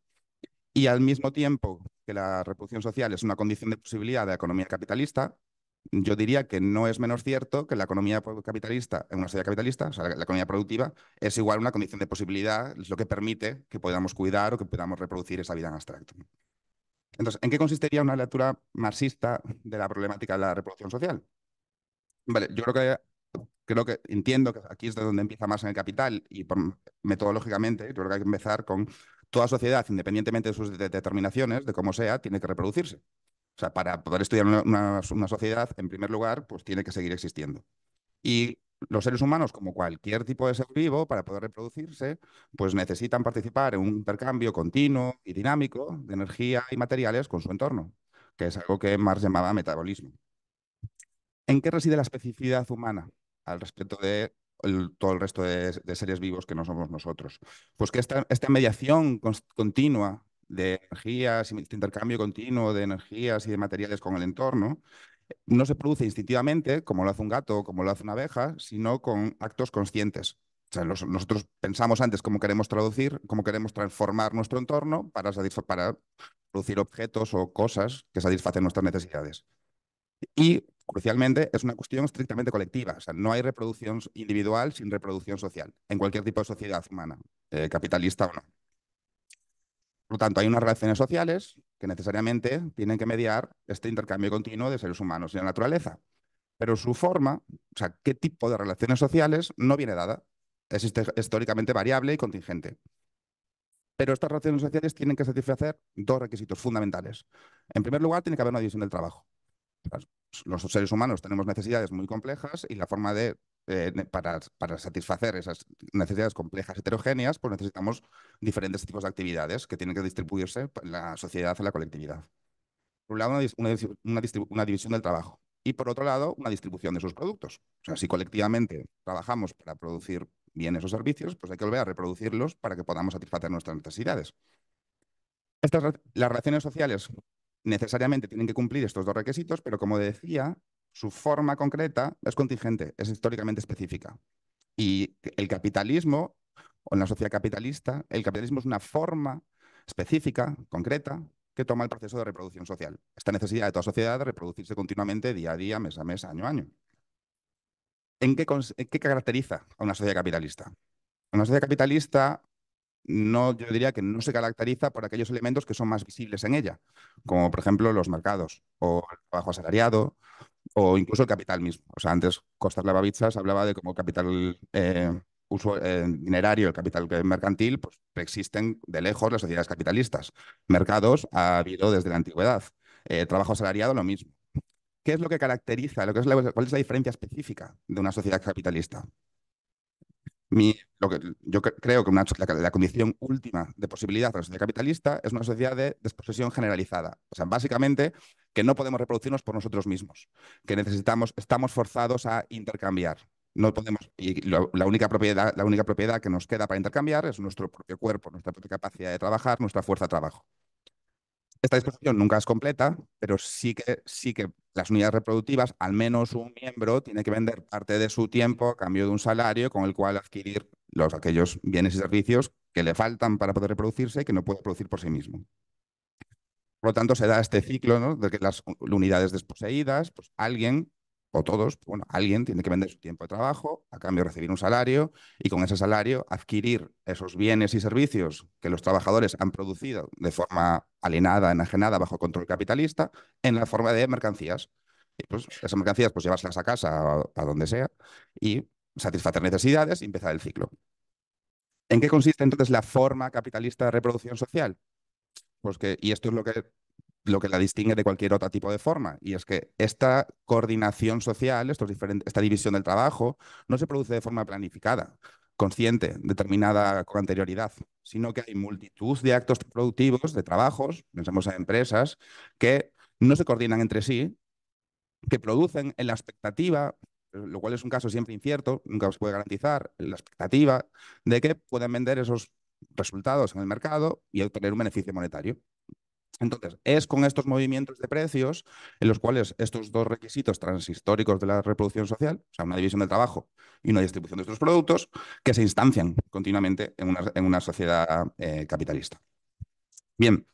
Y al mismo tiempo que la reproducción social es una condición de posibilidad de la economía capitalista, yo diría que no es menos cierto que la economía capitalista, en una sociedad capitalista, o sea, la, economía productiva, es igual una condición de posibilidad, es lo que permite que podamos cuidar o que podamos reproducir esa vida en abstracto. Entonces, ¿en qué consistiría una lectura marxista de la problemática de la reproducción social? Vale, yo creo que entiendo que aquí es de donde empieza más en el capital y metodológicamente creo que hay que empezar con toda sociedad, independientemente de sus determinaciones, de cómo sea, tiene que reproducirse sea, para poder estudiar una, sociedad, en primer lugar, pues tiene que seguir existiendo. Y los seres humanos, como cualquier tipo de ser vivo, para poder reproducirse, pues necesitan participar en un intercambio continuo y dinámico de energía y materiales con su entorno, que es algo que Marx llamaba metabolismo. ¿En qué reside la especificidad humana al respecto de todo el resto de, seres vivos que no somos nosotros? Pues que esta, mediación continua de energías y de intercambio continuo de energías y de materiales con el entorno, no se produce instintivamente, como lo hace un gato o como lo hace una abeja, sino con actos conscientes. nosotros pensamos antes cómo queremos traducir, cómo queremos transformar nuestro entorno para, producir objetos o cosas que satisfacen nuestras necesidades. Y, crucialmente, es una cuestión estrictamente colectiva. no hay reproducción individual sin reproducción social, en cualquier tipo de sociedad humana, eh, capitalista o no. Por lo tanto, hay unas relaciones sociales que necesariamente tienen que mediar este intercambio continuo de seres humanos y la naturaleza. Pero su forma, o sea, qué tipo de relaciones sociales, no viene dada. Es históricamente variable y contingente. Pero estas relaciones sociales tienen que satisfacer dos requisitos fundamentales. En primer lugar, tiene que haber una división del trabajo. Los seres humanos tenemos necesidades muy complejas y la forma de eh, para, satisfacer esas necesidades complejas heterogéneas, pues necesitamos diferentes tipos de actividades que tienen que distribuirse la sociedad, a la colectividad. Por un lado, una, división del trabajo y por otro lado, una distribución de sus productos. O sea, si colectivamente trabajamos para producir bienes o servicios, pues hay que volver a reproducirlos para que podamos satisfacer nuestras necesidades. Estas, las relaciones sociales necesariamente tienen que cumplir estos dos requisitos, pero como decía, su forma concreta es contingente, es históricamente específica. Y el capitalismo, o la sociedad capitalista, el capitalismo es una forma específica, concreta, que toma el proceso de reproducción social. Esta necesidad de toda sociedad de reproducirse continuamente día a día, mes a mes, año a año. ¿En qué, caracteriza a una sociedad capitalista? Una sociedad capitalista no, yo diría que no se caracteriza por aquellos elementos que son más visibles en ella, como por ejemplo los mercados o el trabajo asalariado o incluso el capital mismo. O sea, antes Costas Lavavichas hablaba de como capital eh, uso, eh, dinerario, el capital mercantil, pues existen de lejos las sociedades capitalistas. Mercados ha habido desde la antigüedad. Eh, trabajo salariado, lo mismo. ¿Qué es lo que caracteriza, lo que es la, cuál es la diferencia específica de una sociedad capitalista? Mi, lo que, yo creo que una, la, condición última de posibilidad de la sociedad capitalista es una sociedad de desposesión generalizada. O sea, básicamente que no podemos reproducirnos por nosotros mismos, que necesitamos, estamos forzados a intercambiar. No podemos, y la, única propiedad, la única propiedad que nos queda para intercambiar es nuestro propio cuerpo, nuestra propia capacidad de trabajar, nuestra fuerza de trabajo. Esta disposición nunca es completa, pero sí que, sí que las unidades reproductivas, al menos un miembro, tiene que vender parte de su tiempo a cambio de un salario con el cual adquirir los, aquellos bienes y servicios que le faltan para poder reproducirse y que no puede producir por sí mismo. Por lo tanto, se da este ciclo de que las unidades desposeídas, pues alguien o todos, bueno, alguien tiene que vender su tiempo de trabajo a cambio de recibir un salario y con ese salario adquirir esos bienes y servicios que los trabajadores han producido de forma alienada, enajenada, bajo control capitalista, en la forma de mercancías. Y pues esas mercancías, pues llevárselas a casa, o a donde sea, y satisfacer necesidades y empezar el ciclo. ¿En qué consiste entonces la forma capitalista de reproducción social? Pues que, y esto es lo que, lo que la distingue de cualquier otro tipo de forma, y es que esta coordinación social, esta división del trabajo, no se produce de forma planificada, consciente, determinada con anterioridad, sino que hay multitud de actos productivos, de trabajos, pensamos en empresas, que no se coordinan entre sí, que producen en la expectativa lo cual es un caso siempre incierto, nunca os puede garantizar la expectativa de que puedan vender esos resultados en el mercado y obtener un beneficio monetario. Entonces, es con estos movimientos de precios en los cuales estos dos requisitos transhistóricos de la reproducción social, o sea, una división del trabajo y una distribución de estos productos, que se instancian continuamente en una, sociedad eh, capitalista. Bien,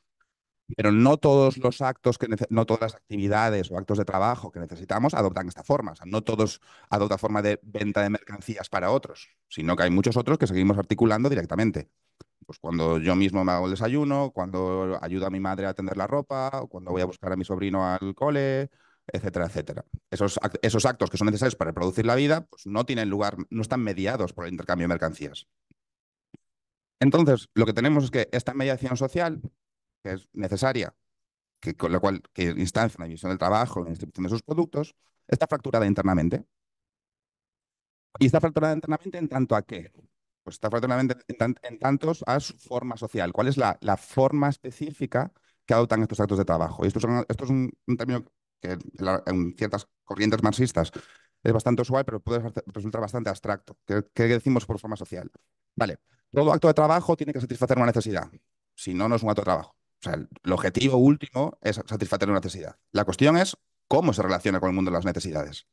pero no todos los actos, que no todas las actividades o actos de trabajo que necesitamos adoptan esta forma. O sea, no todos adoptan forma de venta de mercancías para otros, sino que hay muchos otros que seguimos articulando directamente. Pues cuando yo mismo me hago el desayuno, cuando ayudo a mi madre a tender la ropa, o cuando voy a buscar a mi sobrino al cole, etcétera, etcétera. Esos, actos que son necesarios para reproducir la vida, pues no tienen lugar, no están mediados por el intercambio de mercancías. Entonces, lo que tenemos es que esta mediación social, que es necesaria, que, con la cual que instancia la división del trabajo, la distribución de sus productos, está fracturada internamente. Y está fracturada internamente en tanto a qué? Pues está fraternamente en, tantos a su forma social. ¿Cuál es la, forma específica que adoptan estos actos de trabajo? Y esto es un, término que en ciertas corrientes marxistas es bastante usual, pero puede resultar bastante abstracto. ¿Qué, ¿Qué, decimos por forma social? Vale, todo acto de trabajo tiene que satisfacer una necesidad. Si no, no es un acto de trabajo. O sea, el objetivo último es satisfacer una necesidad. La cuestión es cómo se relaciona con el mundo de las necesidades.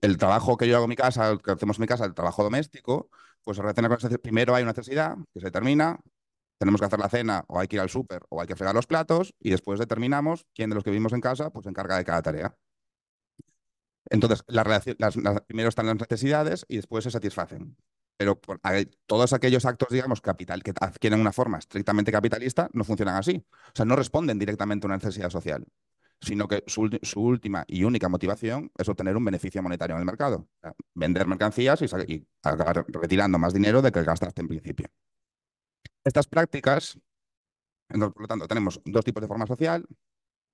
El trabajo que yo hago en mi casa, que hacemos en mi casa, el trabajo doméstico, pues la Primero hay una necesidad que se determina, tenemos que hacer la cena o hay que ir al súper o hay que fregar los platos y después determinamos quién de los que vivimos en casa pues se encarga de cada tarea. Entonces, las, primero están las necesidades y después se satisfacen. Pero todos aquellos actos, digamos, capital, que adquieren una forma estrictamente capitalista, no funcionan así. O sea, no responden directamente a una necesidad social sino que su, última y única motivación es obtener un beneficio monetario en el mercado. vender mercancías y, acabar retirando más dinero de que gastaste en principio. Estas prácticas, por lo tanto, tenemos dos tipos de forma social,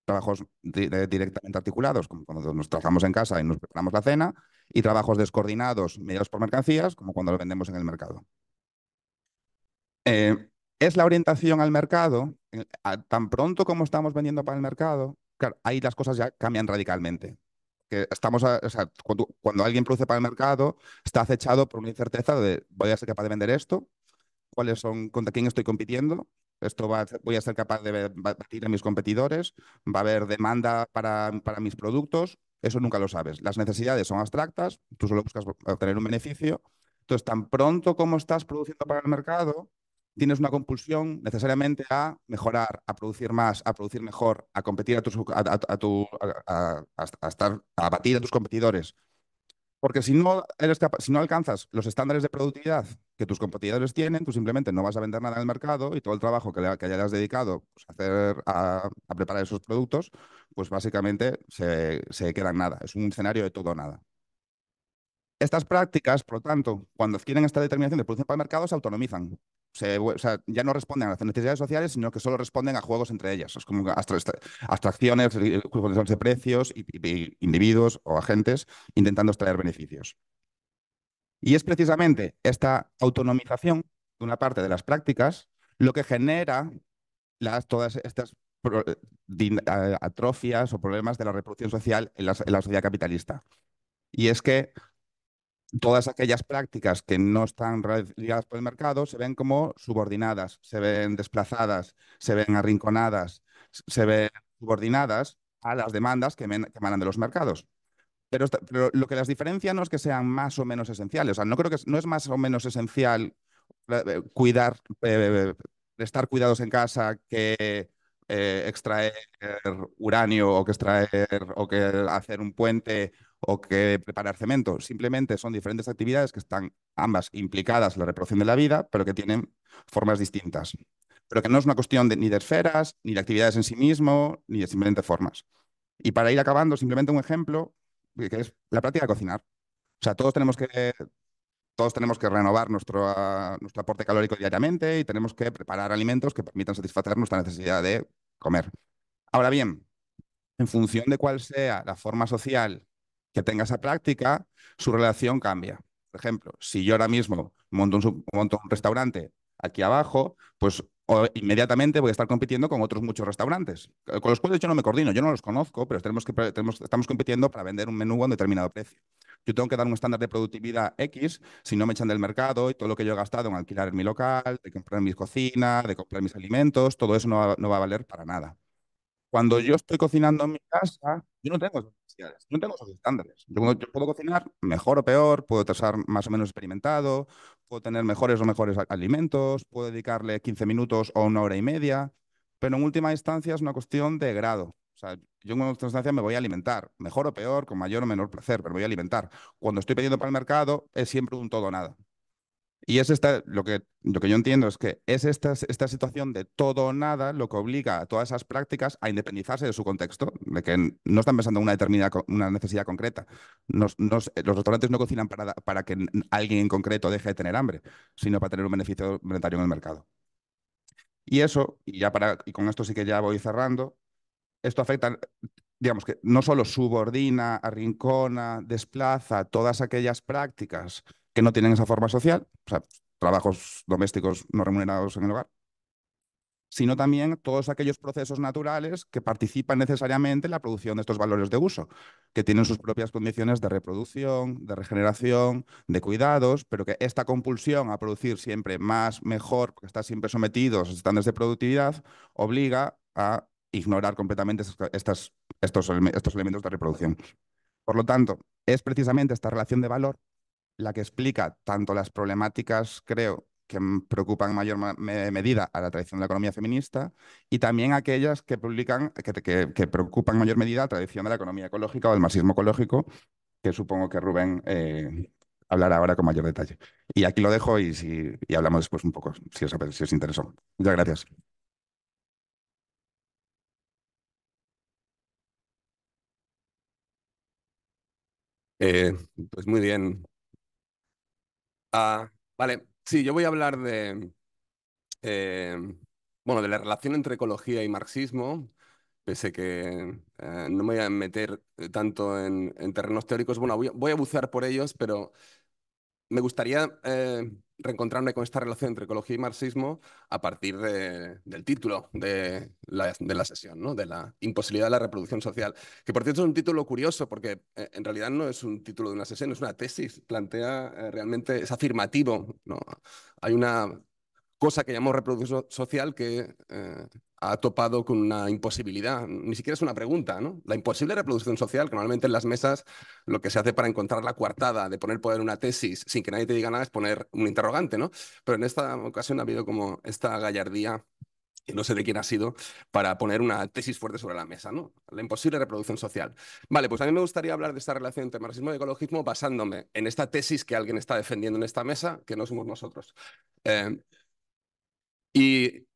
trabajos directamente articulados, como cuando nos trabajamos en casa y nos preparamos la cena, y trabajos descoordinados mediados por mercancías, como cuando lo vendemos en el mercado. Eh, es la orientación al mercado, eh, tan pronto como estamos vendiendo para el mercado, Claro, ahí las cosas ya cambian radicalmente. Que estamos cuando, alguien produce para el mercado, está acechado por una incerteza de voy a ser capaz de vender esto, cuáles son, contra quién estoy compitiendo, esto va, voy a ser capaz de batir a mis competidores, va a haber demanda para, para mis productos, eso nunca lo sabes. Las necesidades son abstractas, tú solo buscas obtener un beneficio. Entonces, tan pronto como estás produciendo para el mercado, tienes una compulsión necesariamente a mejorar, a producir más, a producir mejor, a competir a tus, a, estar, a batir a tus competidores. Porque si no, eres si no alcanzas los estándares de productividad que tus competidores tienen, tú simplemente no vas a vender nada en el mercado y todo el trabajo que, hayas dedicado pues, a, preparar esos productos, pues básicamente se, se queda en nada. Es un escenario de todo nada. Estas prácticas, por lo tanto, cuando adquieren esta determinación de producción para el mercado, se autonomizan ya no responden a las necesidades sociales, sino que solo responden a juegos entre ellas. Es como abstracciones, cuestiones eh, de precios, y, individuos o agentes intentando extraer beneficios. Y es precisamente esta autonomización de una parte de las prácticas lo que genera las, todas estas eh, eh, atrofias o problemas de la reproducción social en la sociedad capitalista. Y es que todas aquellas prácticas que no están realizadas por el mercado se ven como subordinadas, se ven desplazadas, se ven arrinconadas, se ven subordinadas a las demandas que, emanan de los mercados. Pero, lo que las diferencia no es que sean más o menos esenciales. no creo que no es más o menos esencial eh, eh, cuidar, eh, estar cuidados en casa que extraer uranio o que extraer o que hacer un puente o que preparar cemento. Simplemente son diferentes actividades que están ambas implicadas en la reproducción de la vida, pero que tienen formas distintas. Pero que no es una cuestión de, ni de esferas, ni de actividades en sí mismo, ni de simplemente formas. Y para ir acabando, simplemente un ejemplo, eh, que es la práctica de cocinar. O sea, todos tenemos que, todos tenemos que renovar nuestro, ah, nuestro aporte calórico diariamente y tenemos que preparar alimentos que permitan satisfacer nuestra necesidad de comer. Ahora bien, en función de cuál sea la forma social que tenga esa práctica, su relación cambia. Por ejemplo, si yo ahora mismo monto un, restaurante aquí abajo, pues inmediatamente voy a estar compitiendo con otros muchos restaurantes, eh, con los cuales yo no me coordino, yo no los conozco, pero tenemos que, estamos compitiendo para vender un menú a un determinado precio. Yo tengo que dar un estándar de productividad X, si no me echan del mercado y todo lo que yo he gastado en alquilar mi local, de comprar mis cocina, de comprar mis alimentos, todo eso no va a valer para nada. Cuando yo estoy cocinando en mi casa, yo no tengo no tengo esos estándares. Yo, puedo cocinar mejor o peor, puedo tasar más o menos experimentado, puedo tener mejores o mejores alimentos, puedo dedicarle 15 minutos o una hora y media, pero en última instancia es una cuestión de grado. O sea, yo en última instancia me voy a alimentar, mejor o peor, con mayor o menor placer, pero me voy a alimentar. Cuando estoy pidiendo para el mercado es siempre un todo o nada. Y es esta, lo que, lo que yo entiendo es que es esta, esta situación de todo o nada lo que obliga a todas esas prácticas a independizarse de su contexto, de que no están pensando en una determinada una necesidad concreta. Eh, los restaurantes no cocinan para, para que alguien en concreto deje de tener hambre, sino para tener un beneficio monetario en el mercado. Y eso, y ya para, y con esto sí que ya voy cerrando, esto afecta, digamos que no solo subordina, arrincona, desplaza todas aquellas prácticas que no tienen esa forma social, o sea, trabajos domésticos no remunerados en el hogar, sino también todos aquellos procesos naturales que participan necesariamente en la producción de estos valores de uso, que tienen sus propias condiciones de reproducción, de regeneración, de cuidados, pero que esta compulsión a producir siempre más, mejor, que está siempre sometidos a estándares de productividad, obliga a ignorar completamente estas, estos, estos elementos de reproducción. Por lo tanto, es precisamente esta relación de valor la que explica tanto las problemáticas, creo, que preocupan mayor medida a la tradición de la economía feminista y también aquellas que, publican, que, que, preocupan mayor medida a la tradición de la economía ecológica o del marxismo ecológico, que supongo que Rubén eh, hablará ahora con mayor detalle. Y aquí lo dejo y, si, hablamos después un poco, si os, si os interesó. Muchas gracias. Eh, pues muy bien, Ah, vale, sí, yo voy a hablar de, eh, bueno, de la relación entre ecología y marxismo, pese que eh, no me voy a meter tanto en, terrenos teóricos. Bueno, voy, a bucear por ellos, pero me gustaría eh, reencontrarme con esta relación entre ecología y marxismo a partir del título de la, de la sesión, ¿no? de la imposibilidad de la reproducción social, que por cierto es un título curioso porque eh, en realidad no es un título de una sesión, es una tesis, plantea eh, realmente, es afirmativo, ¿no? hay una cosa que llamamos reproducción social que eh, ha topado con una imposibilidad. Ni siquiera es una pregunta, ¿no? La imposible reproducción social, que normalmente en las mesas lo que se hace para encontrar la coartada de poner poder una tesis sin que nadie te diga nada es poner un interrogante, ¿no? Pero en esta ocasión ha habido como esta gallardía y no sé de quién ha sido, para poner una tesis fuerte sobre la mesa, ¿no? La imposible reproducción social. Vale, pues a mí me gustaría hablar de esta relación entre marxismo y ecologismo basándome en esta tesis que alguien está defendiendo en esta mesa, que no somos nosotros. Eh, y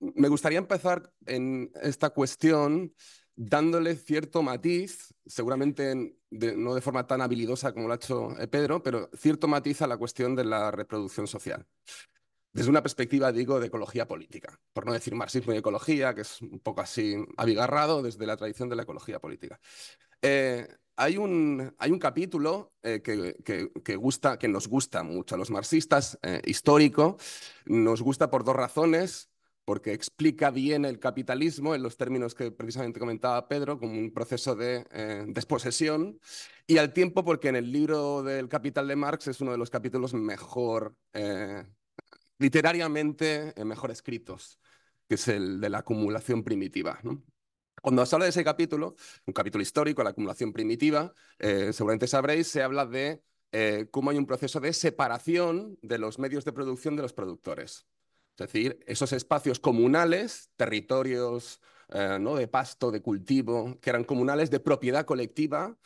me gustaría empezar en esta cuestión dándole cierto matiz, seguramente no de forma tan habilidosa como lo ha hecho eh, Pedro, pero cierto matiz a la cuestión de la reproducción social. Desde una perspectiva, digo, de ecología política, por no decir marxismo y ecología, que es un poco así abigarrado desde la tradición de la ecología política. Eh, hay un, capítulo eh, que, gusta, que nos gusta mucho a los marxistas, eh, histórico, nos gusta por dos razones, porque explica bien el capitalismo en los términos que precisamente comentaba Pedro, como un proceso de eh, desposesión, y al tiempo porque en el libro del Capital de Marx es uno de los capítulos mejor, literariamente mejor escritos, que es el de la acumulación primitiva. ¿no? Cuando se habla de ese capítulo, un capítulo histórico, la acumulación primitiva, eh, seguramente sabréis, se habla de eh, cómo hay un proceso de separación de los medios de producción de los productores. Es decir, esos espacios comunales, territorios eh, ¿no? de pasto, de cultivo, que eran comunales de propiedad colectiva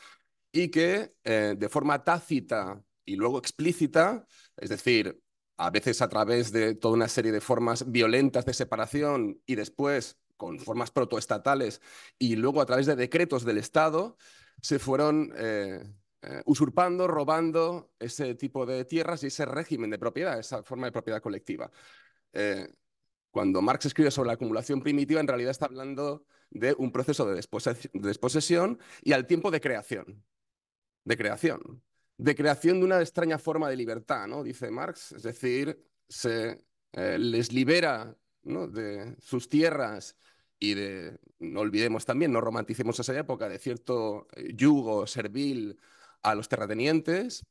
y que de forma tácita y luego explícita, es decir, a veces a través de toda una serie de formas violentas de separación y después con formas protoestatales y luego a través de decretos del Estado se fueron eh, eh, usurpando, robando ese tipo de tierras y ese régimen de propiedad, esa forma de propiedad colectiva. Eh, cuando Marx escribe sobre la acumulación primitiva, en realidad está hablando de un proceso de, de desposesión y al tiempo de creación. De creación. De creación de una extraña forma de libertad, ¿no? Dice Marx. Es decir, se les libera de sus tierras y de, no olvidemos también, no romanticemos esa época de cierto eh, yugo servil a los terratenientes,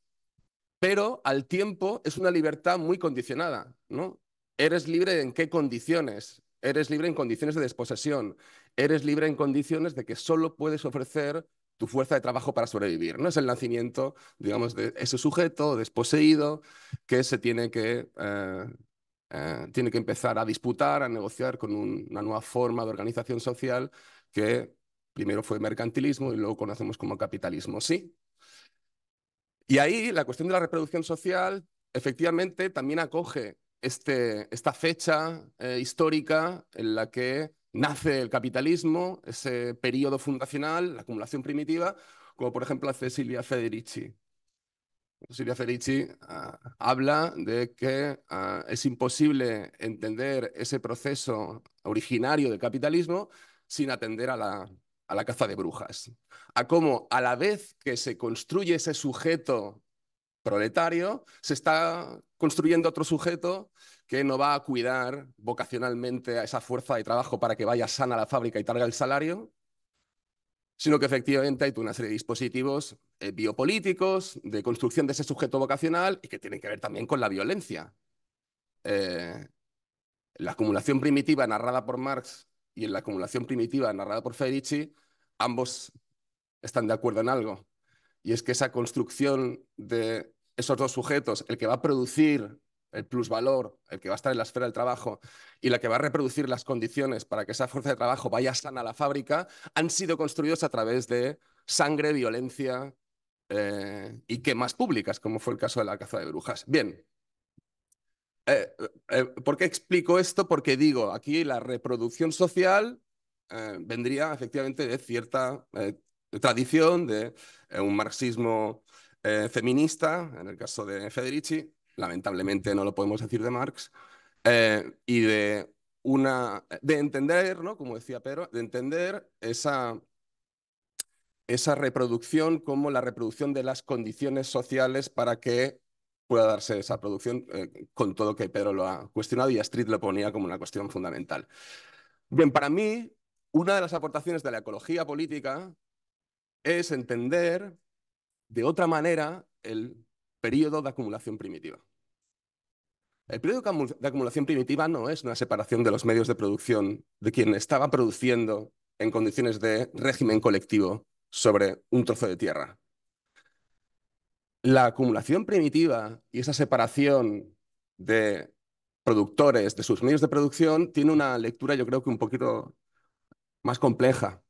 pero al tiempo es una libertad muy condicionada, ¿no? Eres libre en qué condiciones, eres libre en condiciones de desposesión, eres libre en condiciones de que solo puedes ofrecer tu fuerza de trabajo para sobrevivir, ¿no? Es el nacimiento, digamos, de ese sujeto desposeído que se tiene que eh, eh, tiene que empezar a disputar, a negociar con una nueva forma de organización social que primero fue mercantilismo y luego conocemos como capitalismo, sí. Y ahí la cuestión de la reproducción social efectivamente también acoge este, esta fecha eh, histórica en la que nace el capitalismo, ese periodo fundacional, la acumulación primitiva, como por ejemplo hace Silvia Federici, Silvia Ferici ah, habla de que ah, es imposible entender ese proceso originario del capitalismo sin atender a la, a la caza de brujas, a cómo a la vez que se construye ese sujeto proletario, se está construyendo otro sujeto que no va a cuidar vocacionalmente a esa fuerza de trabajo para que vaya sana a la fábrica y targa el salario, sino que efectivamente hay una serie de dispositivos eh, biopolíticos, de construcción de ese sujeto vocacional y que tienen que ver también con la violencia. Eh, la acumulación primitiva narrada por Marx y en la acumulación primitiva narrada por Federici, ambos están de acuerdo en algo. Y es que esa construcción de esos dos sujetos, el que va a producir el plusvalor, el que va a estar en la esfera del trabajo y la que va a reproducir las condiciones para que esa fuerza de trabajo vaya sana a la fábrica, han sido construidos a través de sangre, violencia eh, y que más públicas, como fue el caso de la caza de brujas. Bien. Eh, eh, ¿Por qué explico esto? Porque digo, aquí la reproducción social vendría efectivamente de cierta tradición, de un marxismo feminista, en el caso de Federici, lamentablemente no lo podemos decir de Marx, y de una de entender, ¿no? Como decía Pedro, de entender esa esa reproducción como la reproducción de las condiciones sociales para que pueda darse esa producción, eh, con todo que Pedro lo ha cuestionado y Astrid lo ponía como una cuestión fundamental. Bien, para mí, una de las aportaciones de la ecología política es entender de otra manera el periodo de acumulación primitiva. El periodo de acumulación primitiva no es una separación de los medios de producción de quien estaba produciendo en condiciones de régimen colectivo sobre un trozo de tierra. La acumulación primitiva y esa separación de productores, de sus medios de producción, tiene una lectura yo creo que un poquito más compleja.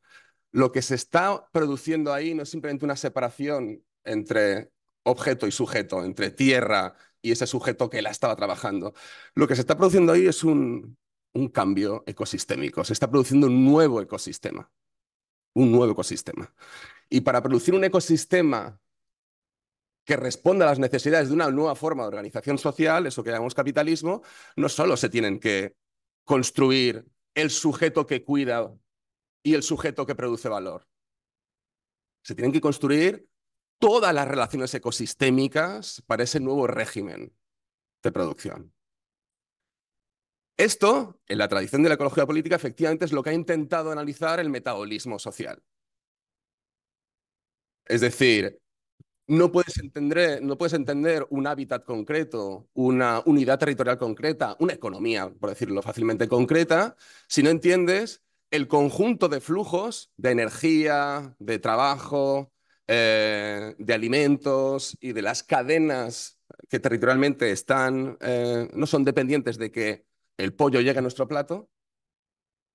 Lo que se está produciendo ahí no es simplemente una separación entre objeto y sujeto, entre tierra y ese sujeto que la estaba trabajando. Lo que se está produciendo ahí es un, un cambio ecosistémico, se está produciendo un nuevo ecosistema un nuevo ecosistema. Y para producir un ecosistema que responda a las necesidades de una nueva forma de organización social, eso que llamamos capitalismo, no solo se tienen que construir el sujeto que cuida y el sujeto que produce valor. Se tienen que construir todas las relaciones ecosistémicas para ese nuevo régimen de producción. Esto, en la tradición de la ecología política, efectivamente es lo que ha intentado analizar el metabolismo social. Es decir, no puedes entender, no puedes entender un hábitat concreto, una unidad territorial concreta, una economía, por decirlo fácilmente, concreta, si no entiendes el conjunto de flujos de energía, de trabajo, eh, de alimentos y de las cadenas que territorialmente están, eh, no son dependientes de que el pollo llega a nuestro plato,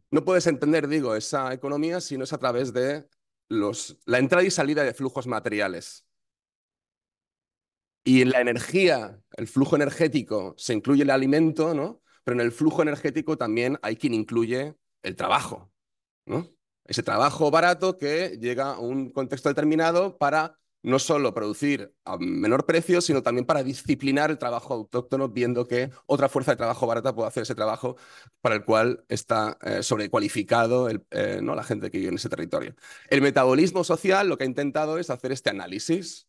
no puedes entender, digo, esa economía si no es a través de los, la entrada y salida de flujos materiales. Y en la energía, el flujo energético, se incluye el alimento, ¿no? Pero en el flujo energético también hay quien incluye el trabajo, ¿no? Ese trabajo barato que llega a un contexto determinado para no solo producir a menor precio, sino también para disciplinar el trabajo autóctono, viendo que otra fuerza de trabajo barata puede hacer ese trabajo para el cual está eh, sobrecualificado eh, la gente que vive en ese territorio. El metabolismo social lo que ha intentado es hacer este análisis.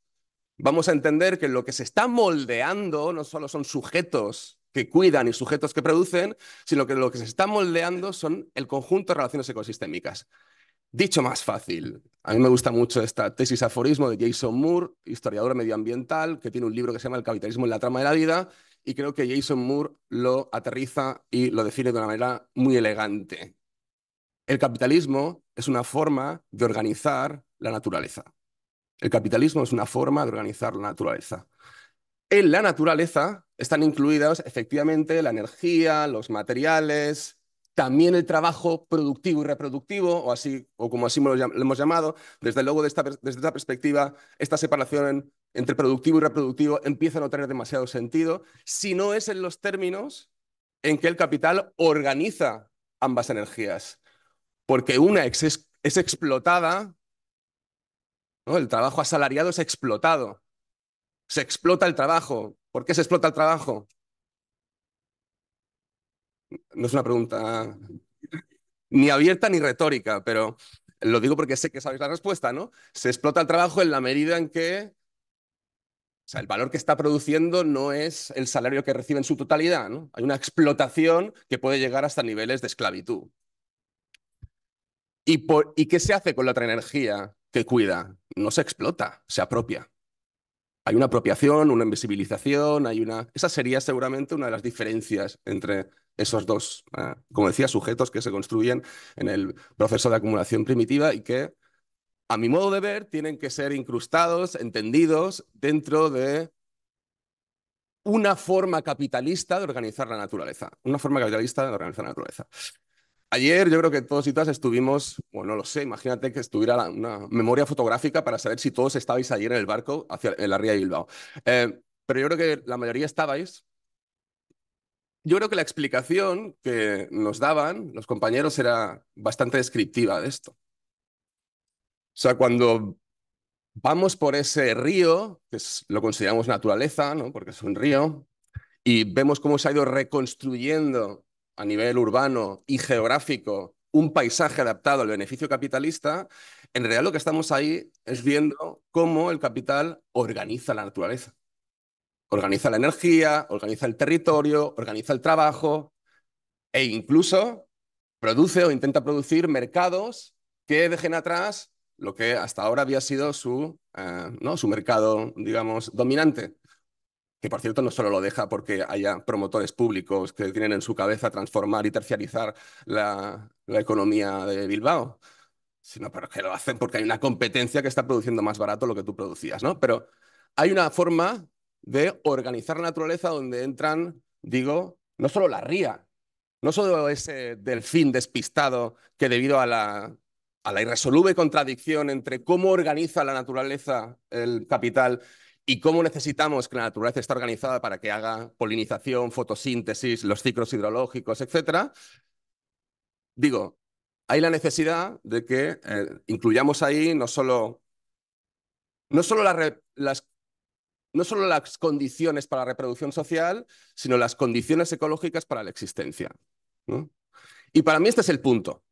Vamos a entender que lo que se está moldeando no solo son sujetos que cuidan y sujetos que producen, sino que lo que se está moldeando son el conjunto de relaciones ecosistémicas. Dicho más fácil, a mí me gusta mucho esta tesis aforismo de Jason Moore, historiador medioambiental, que tiene un libro que se llama El capitalismo en la trama de la vida, y creo que Jason Moore lo aterriza y lo define de una manera muy elegante. El capitalismo es una forma de organizar la naturaleza. El capitalismo es una forma de organizar la naturaleza. En la naturaleza están incluidas efectivamente la energía, los materiales, también el trabajo productivo y reproductivo, o, así, o como así lo, hemos llamado, desde luego desde esta perspectiva, esta separación entre productivo y reproductivo empieza a no tener demasiado sentido si no es en los términos en que el capital organiza ambas energías, porque una es, explotada, el trabajo asalariado es explotado, se explota el trabajo. ¿Por qué se explota el trabajo? no es una pregunta ni abierta ni retórica, pero lo digo porque sé que sabéis la respuesta, ¿no? Se explota el trabajo en la medida en que el valor que está produciendo no es el salario que recibe en su totalidad, Hay una explotación que puede llegar hasta niveles de esclavitud. ¿Y, ¿Y qué se hace con la otra energía que cuida? No se explota, se apropia. Hay una apropiación, una invisibilización, hay una... Esa sería seguramente una de las diferencias entre esos dos, ah, como decía, sujetos que se construyen en el proceso de acumulación primitiva y que, a mi modo de ver, tienen que ser incrustados, entendidos dentro de una forma capitalista de organizar la naturaleza. Una forma capitalista de organizar la naturaleza. Ayer yo creo que todos y todas estuvimos, bueno, no lo sé, imagínate que estuviera una memoria fotográfica para saber si todos estabais ayer en el barco hacia la ría de Bilbao. Eh, pero yo creo que la mayoría estabais yo creo que la explicación que nos daban los compañeros era bastante descriptiva de esto. O sea, cuando vamos por ese río, que lo consideramos naturaleza, ¿no? porque es un río, y vemos cómo se ha ido reconstruyendo a nivel urbano y geográfico un paisaje adaptado al beneficio capitalista, en realidad lo que estamos ahí es viendo cómo el capital organiza la naturaleza. Organiza la energía, organiza el territorio, organiza el trabajo e incluso produce o intenta producir mercados que dejen atrás lo que hasta ahora había sido su, eh, ¿no? su mercado, digamos, dominante. Que por cierto no solo lo deja porque haya promotores públicos que tienen en su cabeza transformar y terciarizar la, la economía de Bilbao, sino porque lo hacen porque hay una competencia que está produciendo más barato lo que tú producías, ¿no? Pero hay una forma de organizar la naturaleza donde entran, digo, no solo la ría, no solo ese delfín despistado que debido a la, a la irresoluble contradicción entre cómo organiza la naturaleza el capital y cómo necesitamos que la naturaleza esté organizada para que haga polinización, fotosíntesis, los ciclos hidrológicos, etc. Digo, hay la necesidad de que eh, incluyamos ahí no solo, no solo las no solo las condiciones para la reproducción social, sino las condiciones ecológicas para la existencia. Y para mí este es el punto.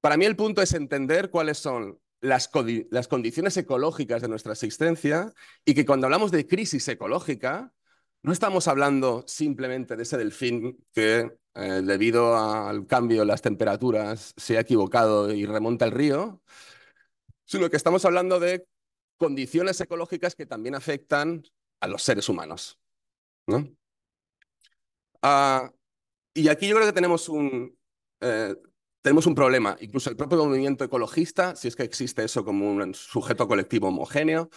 Para mí el punto es entender cuáles son las, condiciones ecológicas de nuestra existencia y que cuando hablamos de crisis ecológica, no estamos hablando simplemente de ese delfín que, eh, debido al cambio en las temperaturas, se ha equivocado y remonta el río, sino que estamos hablando de condiciones ecológicas que también afectan a los seres humanos. Ah, y aquí yo creo que tenemos un, eh, tenemos un problema. Incluso el propio movimiento ecologista, si es que existe eso como un sujeto colectivo homogéneo,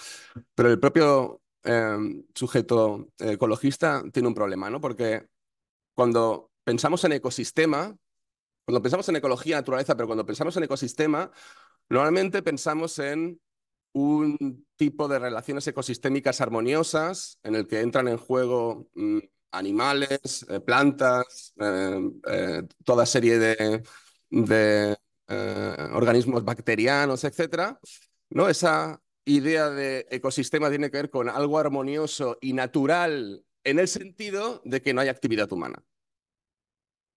pero el propio em, sujeto eh, ecologista tiene un problema, ¿no? Porque cuando pensamos en ecosistema, cuando pensamos en ecología, naturaleza, pero cuando pensamos en ecosistema, normalmente pensamos en un tipo de relaciones ecosistémicas armoniosas en el que entran en juego mm, animales, eh, plantas, em, eh, toda serie de, eh, organismos bacterianos, etc. ¿no? Esa idea de ecosistema tiene que ver con algo armonioso y natural en el sentido de que no hay actividad humana.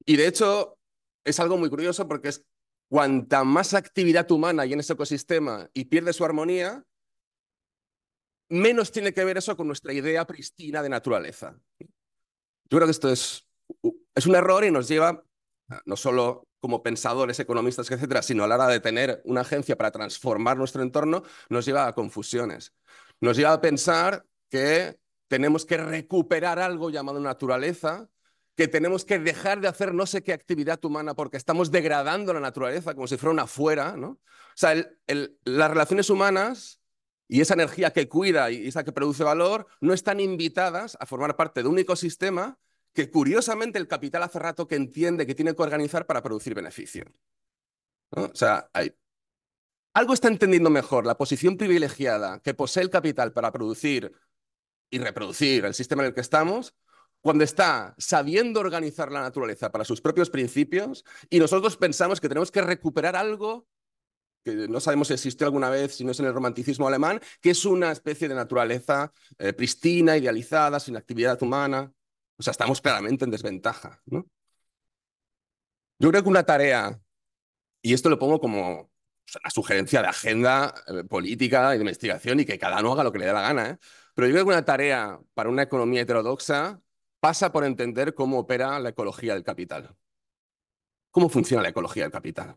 Y de hecho, es algo muy curioso porque es cuanta más actividad humana hay en ese ecosistema y pierde su armonía, menos tiene que ver eso con nuestra idea pristina de naturaleza. Yo creo que esto es, es un error y nos lleva, no solo como pensadores, economistas, etcétera, sino a la hora de tener una agencia para transformar nuestro entorno, nos lleva a confusiones. Nos lleva a pensar que tenemos que recuperar algo llamado naturaleza que tenemos que dejar de hacer no sé qué actividad humana porque estamos degradando la naturaleza como si fuera una fuera, ¿no? O sea, las relaciones humanas y esa energía que cuida y esa que produce valor no están invitadas a formar parte de un ecosistema que curiosamente el capital hace rato que entiende que tiene que organizar para producir beneficio. O sea, hay... algo está entendiendo mejor la posición privilegiada que posee el capital para producir y reproducir el sistema en el que estamos cuando está sabiendo organizar la naturaleza para sus propios principios y nosotros pensamos que tenemos que recuperar algo que no sabemos si existió alguna vez, si no es en el romanticismo alemán, que es una especie de naturaleza eh, pristina, idealizada, sin actividad humana. O sea, estamos claramente en desventaja. Yo creo que una tarea, y esto lo pongo como una sugerencia de agenda eh, política y de investigación y que cada uno haga lo que le dé la gana, ¿eh? pero yo creo que una tarea para una economía heterodoxa pasa por entender cómo opera la ecología del capital. ¿Cómo funciona la ecología del capital?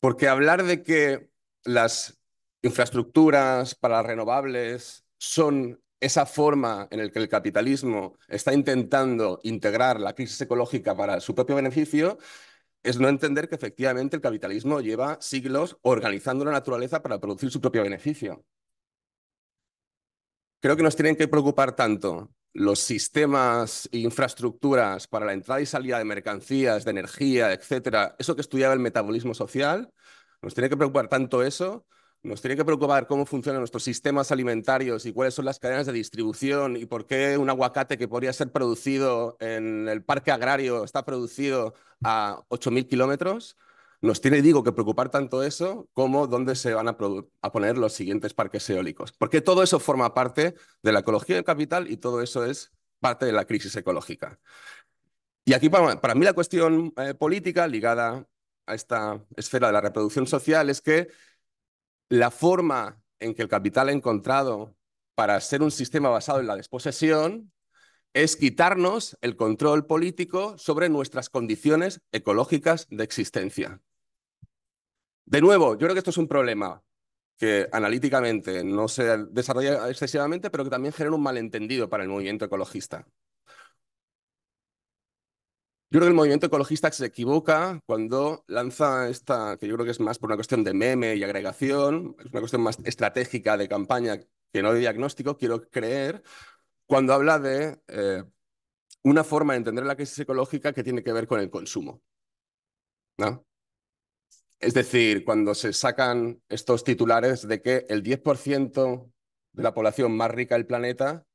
Porque hablar de que las infraestructuras para renovables son esa forma en la que el capitalismo está intentando integrar la crisis ecológica para su propio beneficio, es no entender que efectivamente el capitalismo lleva siglos organizando la naturaleza para producir su propio beneficio. Creo que nos tienen que preocupar tanto los sistemas e infraestructuras para la entrada y salida de mercancías, de energía, etcétera, eso que estudiaba el metabolismo social, nos tiene que preocupar tanto eso, nos tiene que preocupar cómo funcionan nuestros sistemas alimentarios y cuáles son las cadenas de distribución y por qué un aguacate que podría ser producido en el parque agrario está producido a 8.000 kilómetros. Nos tiene, digo, que preocupar tanto eso como dónde se van a, poner los siguientes parques eólicos, porque todo eso forma parte de la ecología del capital y todo eso es parte de la crisis ecológica. Y aquí para, mí la cuestión eh, política ligada a esta esfera de la reproducción social es que la forma en que el capital ha encontrado para ser un sistema basado en la desposesión es quitarnos el control político sobre nuestras condiciones ecológicas de existencia. De nuevo, yo creo que esto es un problema que analíticamente no se desarrolla excesivamente, pero que también genera un malentendido para el movimiento ecologista. Yo creo que el movimiento ecologista se equivoca cuando lanza esta, que yo creo que es más por una cuestión de meme y agregación, es una cuestión más estratégica de campaña que no de diagnóstico, quiero creer, cuando habla de eh, una forma de entender la crisis ecológica que tiene que ver con el consumo. ¿no? Es decir, cuando se sacan estos titulares de que el 10% de la población más rica del planeta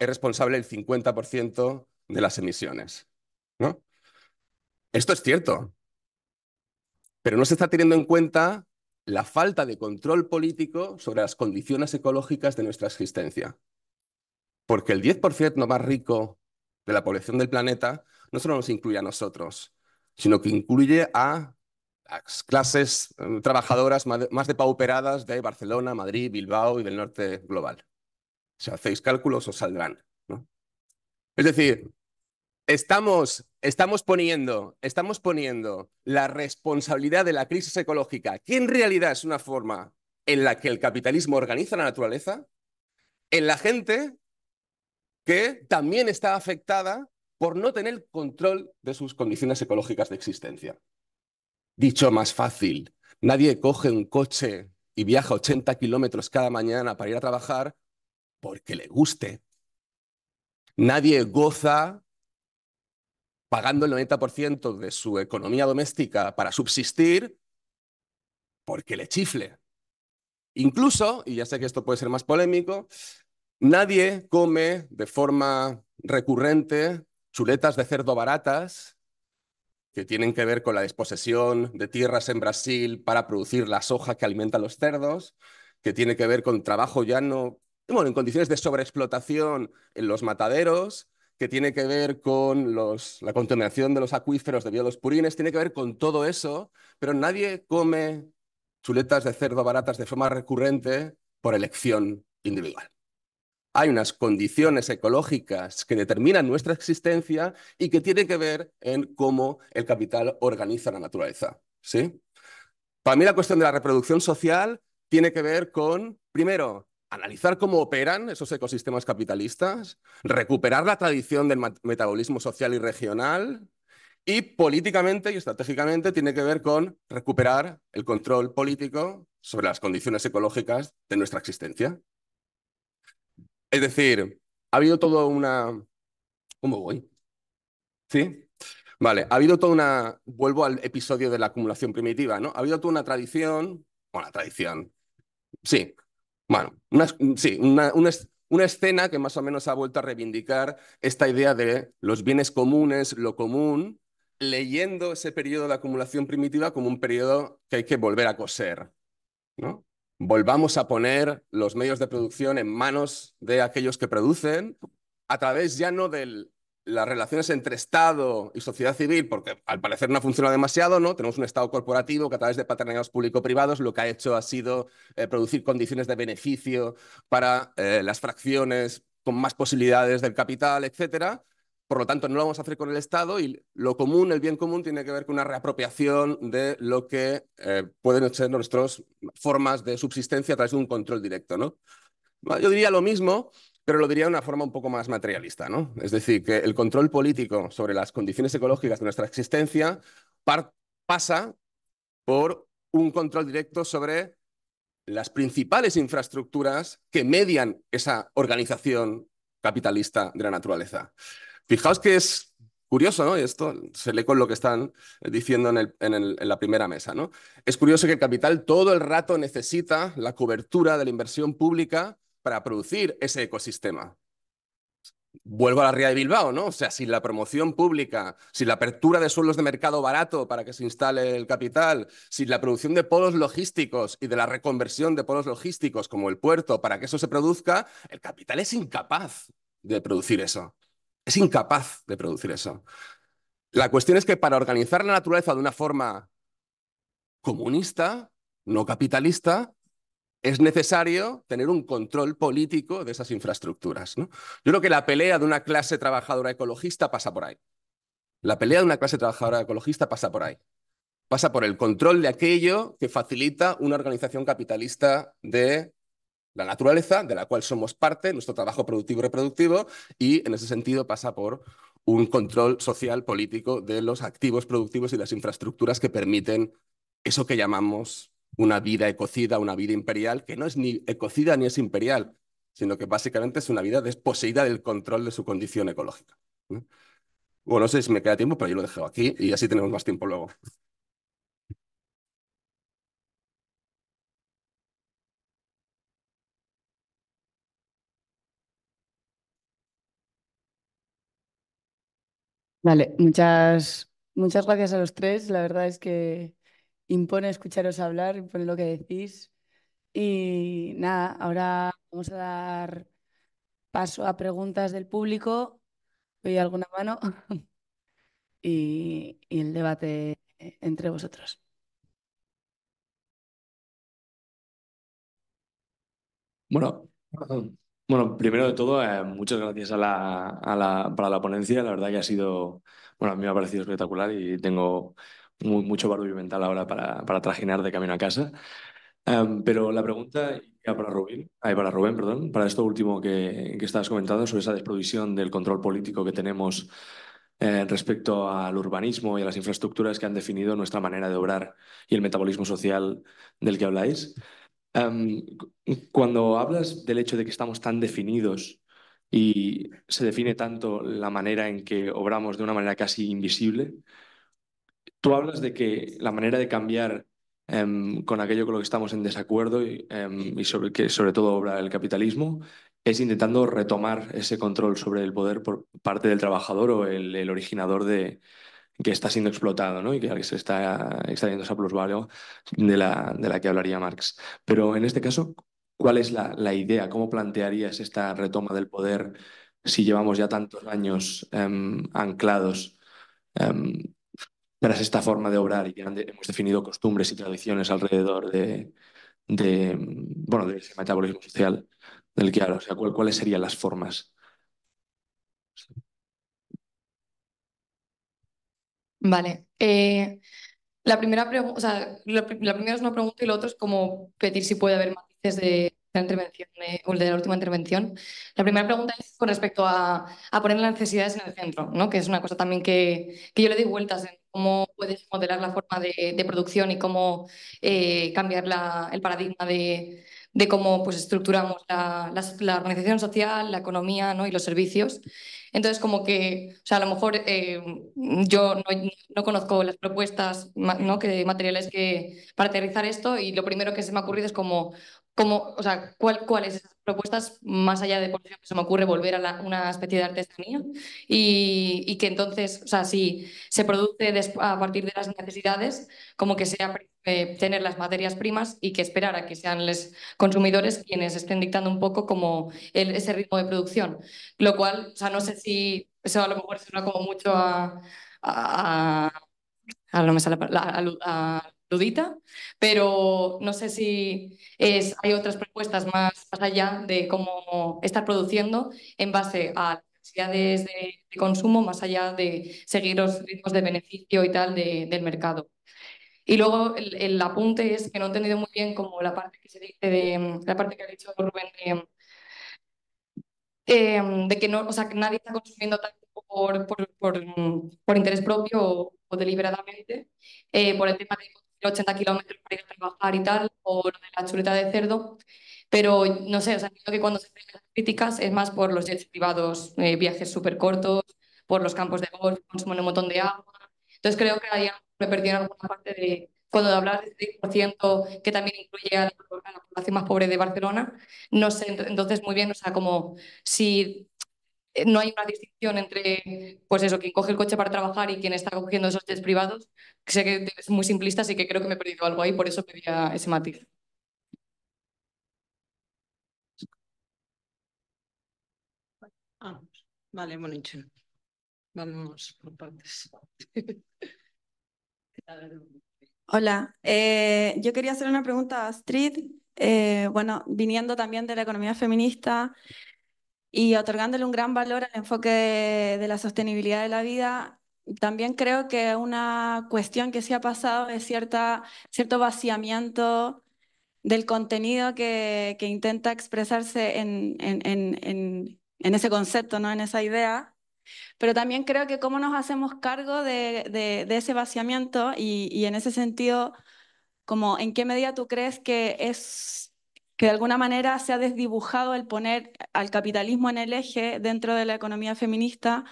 es responsable del 50% de las emisiones. ¿no? Esto es cierto, pero no se está teniendo en cuenta la falta de control político sobre las condiciones ecológicas de nuestra existencia. Porque el 10% más rico de la población del planeta no solo nos incluye a nosotros, sino que incluye a las clases mm, trabajadoras más depauperadas de Barcelona, Madrid, Bilbao y del norte global. Si hacéis cálculos os saldrán. Es decir, estamos, estamos, poniendo, estamos poniendo la responsabilidad de la crisis ecológica, que en realidad es una forma en la que el capitalismo organiza la naturaleza, en la gente que también está afectada por no tener control de sus condiciones ecológicas de existencia. Dicho más fácil, nadie coge un coche y viaja 80 kilómetros cada mañana para ir a trabajar porque le guste. Nadie goza pagando el 90% de su economía doméstica para subsistir porque le chifle. Incluso, y ya sé que esto puede ser más polémico, nadie come de forma recurrente chuletas de cerdo baratas que tienen que ver con la desposesión de tierras en Brasil para producir la soja que alimenta a los cerdos, que tiene que ver con trabajo llano, bueno, en condiciones de sobreexplotación en los mataderos, que tiene que ver con la contaminación de los acuíferos debido a los purines, tiene que ver con todo eso, pero nadie come chuletas de cerdo baratas de forma recurrente por elección individual hay unas condiciones ecológicas que determinan nuestra existencia y que tienen que ver en cómo el capital organiza la naturaleza. ¿sí? Para mí la cuestión de la reproducción social tiene que ver con, primero, analizar cómo operan esos ecosistemas capitalistas, recuperar la tradición del metabolismo social y regional, y políticamente y estratégicamente tiene que ver con recuperar el control político sobre las condiciones ecológicas de nuestra existencia. Es decir, ha habido toda una... ¿Cómo voy? ¿Sí? Vale, ha habido toda una... Vuelvo al episodio de la acumulación primitiva, ¿no? Ha habido toda una tradición... Bueno, la tradición. Sí. Bueno, una, sí, una, una escena que más o menos ha vuelto a reivindicar esta idea de los bienes comunes, lo común, leyendo ese periodo de acumulación primitiva como un periodo que hay que volver a coser, ¿no? volvamos a poner los medios de producción en manos de aquellos que producen, a través ya no de las relaciones entre Estado y sociedad civil, porque al parecer no funciona demasiado, ¿no? Tenemos un Estado corporativo que a través de paternidades público-privados lo que ha hecho ha sido eh, producir condiciones de beneficio para eh, las fracciones con más posibilidades del capital, etcétera por lo tanto, no lo vamos a hacer con el Estado y lo común, el bien común, tiene que ver con una reapropiación de lo que eh, pueden ser nuestras formas de subsistencia a través de un control directo. ¿no? Yo diría lo mismo, pero lo diría de una forma un poco más materialista. ¿no? Es decir, que el control político sobre las condiciones ecológicas de nuestra existencia pasa por un control directo sobre las principales infraestructuras que median esa organización capitalista de la naturaleza. Fijaos que es curioso, ¿no? Y esto se lee con lo que están diciendo en, la primera mesa, ¿no? Es curioso que el capital todo el rato necesita la cobertura de la inversión pública para producir ese ecosistema. Vuelvo a la ría de Bilbao, ¿no? O sea, sin la promoción pública, sin la apertura de suelos de mercado barato para que se instale el capital, sin la producción de polos logísticos y de la reconversión de polos logísticos como el puerto para que eso se produzca, el capital es incapaz de producir eso es incapaz de producir eso. La cuestión es que para organizar la naturaleza de una forma comunista, no capitalista, es necesario tener un control político de esas infraestructuras. Yo creo que la pelea de una clase trabajadora ecologista pasa por ahí. La pelea de una clase trabajadora ecologista pasa por ahí. Pasa por el control de aquello que facilita una organización capitalista de la naturaleza, de la cual somos parte, nuestro trabajo productivo y reproductivo, y en ese sentido pasa por un control social, político de los activos productivos y las infraestructuras que permiten eso que llamamos una vida ecocida, una vida imperial, que no es ni ecocida ni es imperial, sino que básicamente es una vida desposeída del control de su condición ecológica. Bueno, no sé si me queda tiempo, pero yo lo dejo aquí y así tenemos más tiempo luego. Vale, muchas, muchas gracias a los tres. La verdad es que impone escucharos hablar, impone lo que decís. Y nada, ahora vamos a dar paso a preguntas del público. hay alguna mano y, el debate entre vosotros. Bueno, Bueno, primero de todo, eh, muchas gracias a la, para la ponencia. La verdad que ha sido, bueno, a mí me ha parecido espectacular y tengo mucho barullo mental ahora para, para trajinar de camino a casa. Em, pero la pregunta ya para Rubén, para Rubén, perdón, para esto último que, que estabas comentando sobre esa desprovisión del control político que tenemos eh, respecto al urbanismo y a las infraestructuras que han definido nuestra manera de obrar y el metabolismo social del que habláis. Em, cuando hablas del hecho de que estamos tan definidos y se define tanto la manera en que obramos de una manera casi invisible, tú hablas de que la manera de cambiar em, con aquello con lo que estamos en desacuerdo em, y, sobre que sobre todo obra el capitalismo es intentando retomar ese control sobre el poder por parte del trabajador o el originador de, que está siendo explotado ¿no? y que se está extrayendo esa plusvalía de la, de la que hablaría Marx. Pero en este caso, ¿cuál es la, idea? ¿Cómo plantearías esta retoma del poder si llevamos ya tantos años em, anclados em, tras esta forma de obrar y que hemos definido costumbres y tradiciones alrededor de, bueno, ese metabolismo social del que hablo? O sea, ¿cuáles serían las formas? Vale. Eh, la primera la, primera es una pregunta y la otra es cómo pedir si puede haber matices de la intervención de la última intervención. La primera pregunta es con respecto a, poner las necesidades en el centro, ¿no? que es una cosa también que, yo le doy vueltas en cómo puedes modelar la forma de, producción y cómo eh, cambiar el paradigma de, cómo pues, estructuramos la, organización social, la economía ¿no? y los servicios. Entonces, como que, o sea, a lo mejor eh, yo no, conozco las propuestas ¿no? que, materiales que, para aterrizar esto y lo primero que se me ha ocurrido es como, como o sea, ¿cuál, cuál es esa propuestas más allá de, por ejemplo, se me ocurre volver a una especie de artesanía y, que entonces, o sea, si se produce a partir de las necesidades, como que sea eh, tener las materias primas y que esperar a que sean los consumidores quienes estén dictando un poco como ese ritmo de producción. Lo cual, o sea, no sé si eso a lo mejor suena como mucho a... a, a, a dudita, pero no sé si es, hay otras propuestas más, más allá de cómo estar produciendo en base a necesidades de, consumo, más allá de seguir los ritmos de beneficio y tal del mercado. Y luego el, el, apunte es que no he entendido muy bien como la parte que se dice eh, de la parte que ha dicho Rubén eh, de, que no, o sea, que nadie está consumiendo tanto por, interés propio o, deliberadamente, eh, por el tema de 80 kilómetros para ir a trabajar y tal, o lo de la chuleta de cerdo, pero no sé, o sea, creo que cuando se hacen las críticas es más por los jets privados, eh, viajes súper cortos, por los campos de golf, consumen un montón de agua. Entonces creo que ahí me en alguna parte de cuando hablas del 10% que también incluye la, a la, población más pobre de Barcelona, no sé entonces muy bien, o sea, como si eh, no hay una distinción entre, pues eso, quien coge el coche para trabajar y quien está cogiendo esos jets privados. Sé que es muy simplista, así que creo que me he perdido algo ahí, por eso pedía ese matiz. Ah, vale, bueno, Vamos por partes. Hola, eh, yo quería hacer una pregunta a Astrid. Eh, bueno, viniendo también de la economía feminista, y otorgándole un gran valor al enfoque de, la sostenibilidad de la vida también creo que una cuestión que se sí ha pasado es cierta, cierto vaciamiento del contenido que, que intenta expresarse en, en, en, ese concepto, ¿no? en esa idea. Pero también creo que cómo nos hacemos cargo de, de, ese vaciamiento y, y en ese sentido, como en qué medida tú crees que es que de alguna manera se ha desdibujado el poner al capitalismo en el eje dentro de la economía feminista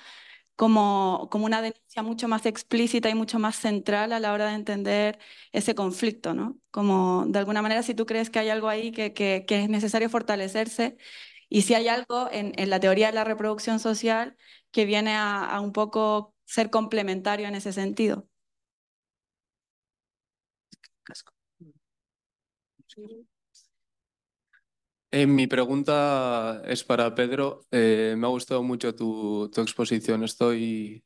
como, como una denuncia mucho más explícita y mucho más central a la hora de entender ese conflicto, ¿no? Como de alguna manera si tú crees que hay algo ahí que, es necesario fortalecerse y si hay algo en, la teoría de la reproducción social que viene a, un poco ser complementario en ese sentido. Eh, mi pregunta es para Pedro. Eh, me ha gustado mucho tu, exposición. Estoy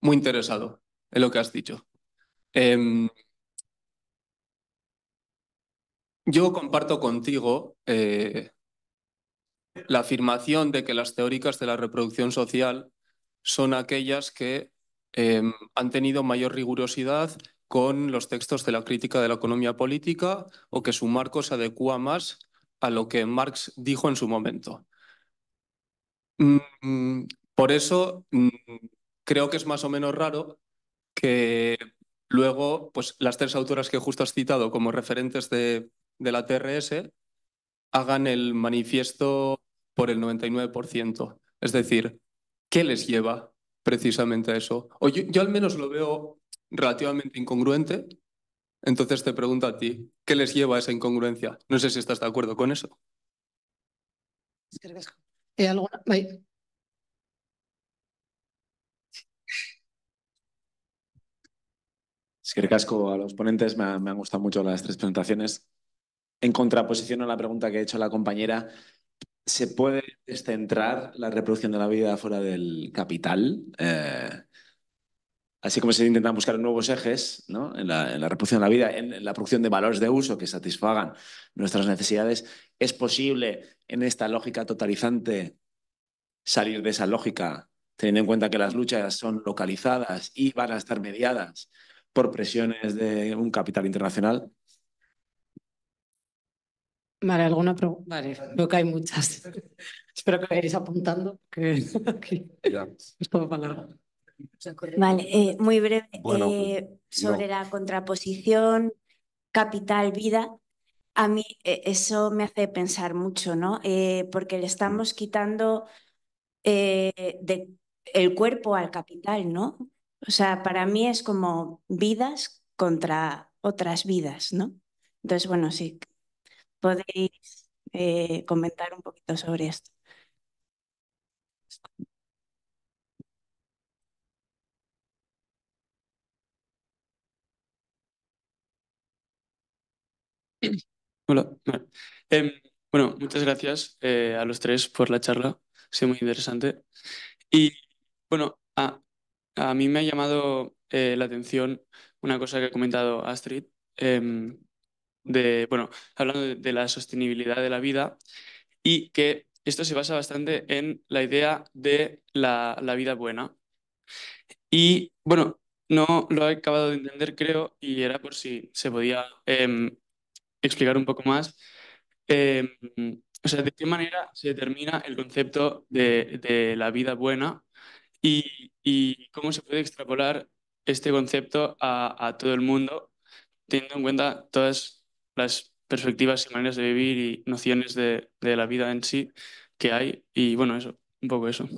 muy interesado en lo que has dicho. Em, yo comparto contigo eh, la afirmación de que las teóricas de la reproducción social son aquellas que em, han tenido mayor rigurosidad con los textos de la crítica de la economía política o que su marco se adecua más a lo que Marx dijo en su momento. Mm, mm, por eso mm, creo que es más o menos raro que luego pues, las tres autoras que justo has citado como referentes de, la TRS hagan el manifiesto por el 99%. Es decir, ¿qué les lleva precisamente a eso? O yo al menos lo veo relativamente incongruente entonces te pregunto a ti, ¿qué les lleva a esa incongruencia? No sé si estás de acuerdo con eso. Eh, que casco a los ponentes, me, han, gustado mucho las tres presentaciones. En contraposición a la pregunta que ha hecho la compañera, ¿se puede descentrar la reproducción de la vida fuera del capital? Eh, así como se intentan buscar nuevos ejes en, la, reproducción de la vida, en, la producción de valores de uso que satisfagan nuestras necesidades, es posible en esta lógica totalizante salir de esa lógica, teniendo en cuenta que las luchas son localizadas y van a estar mediadas por presiones de un capital internacional. Vale, alguna pregunta. Vale, creo que hay muchas. Espero que vayáis apuntando. Que... Es todo para Vale, eh, muy breve. Eh, pues, sobre la contraposición capital-vida, a mí eh, eso me hace pensar mucho, ¿no? porque le estamos mm. quitando de, el cuerpo al capital, ¿no? O sea, para mí es como vidas contra otras vidas, ¿no? Entonces, bueno, sí, podéis comentar un poquito sobre esto. Hola. Em, bueno, muchas gracias eh, a los tres por la charla. Ha sido muy interesante. Y bueno, a, mí me ha llamado eh, la atención una cosa que ha comentado Astrid, em, de, bueno, hablando de, la sostenibilidad de la vida y que esto se basa bastante en la idea de la, la, vida buena. Y bueno, no lo he acabado de entender, creo, y era por si se podía em, explicar un poco más. Eh, o sea, de qué manera se determina el concepto de, la vida buena y, cómo se puede extrapolar este concepto a, todo el mundo, teniendo en cuenta todas las perspectivas y maneras de vivir y nociones de, la vida en sí que hay. Y bueno, eso, un poco eso.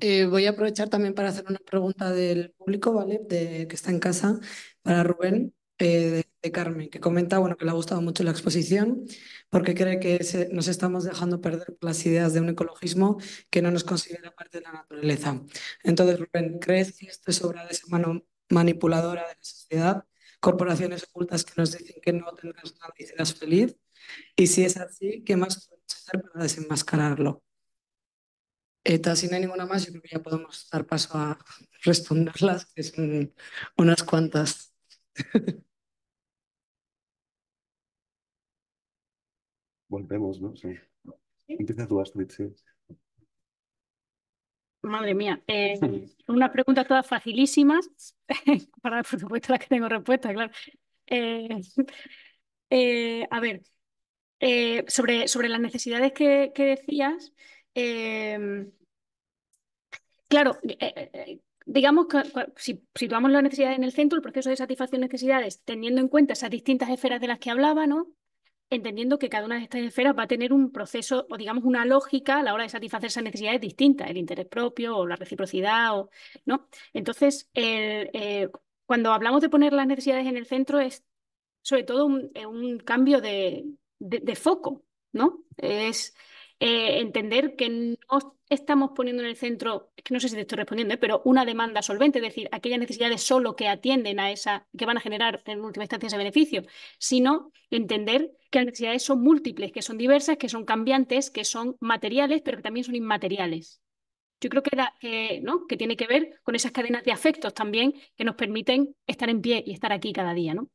Eh, voy a aprovechar también para hacer una pregunta del público, ¿vale? De, que está en casa, para Rubén. Eh, de, Carmen, que comenta bueno, que le ha gustado mucho la exposición porque cree que nos estamos dejando perder las ideas de un ecologismo que no nos considera parte de la naturaleza. Entonces, Rubén, ¿crees que esto es obra de esa mano manipuladora de la sociedad? Corporaciones ocultas que nos dicen que no tendrás una felicidad feliz. Y si es así, ¿qué más podemos hacer para desenmascararlo? si no hay ninguna más, yo creo que ya podemos dar paso a responderlas, que son unas cuantas. Volvemos, ¿no? Sí. Empieza tú, Astrid, sí. Madre mía, eh, unas preguntas todas facilísimas, para por supuesto las que tengo respuesta, claro. Eh, eh, a ver, eh, sobre, sobre las necesidades que, que decías, claro, digamos que si situamos las necesidades en el centro, el proceso de satisfacción de necesidades, teniendo en cuenta esas distintas esferas de las que hablaba, ¿no? entendiendo que cada una de estas esferas va a tener un proceso o digamos una lógica a la hora de satisfacer esas necesidades distintas, el interés propio o la reciprocidad, o, ¿no? Entonces, eh, cuando hablamos de poner las necesidades en el centro es sobre todo un, eh, cambio de, de, foco, ¿no? Es eh, entender que no estamos poniendo en el centro, que no sé si te estoy respondiendo, ¿eh? pero una demanda solvente, es decir, aquellas necesidades solo que atienden a esa, que van a generar en última instancia ese beneficio, sino entender que las necesidades son múltiples, que son diversas, que son cambiantes, que son materiales, pero que también son inmateriales. Yo creo que, ¿no? que tiene que ver con esas cadenas de afectos también que nos permiten estar en pie y estar aquí cada día, ¿no?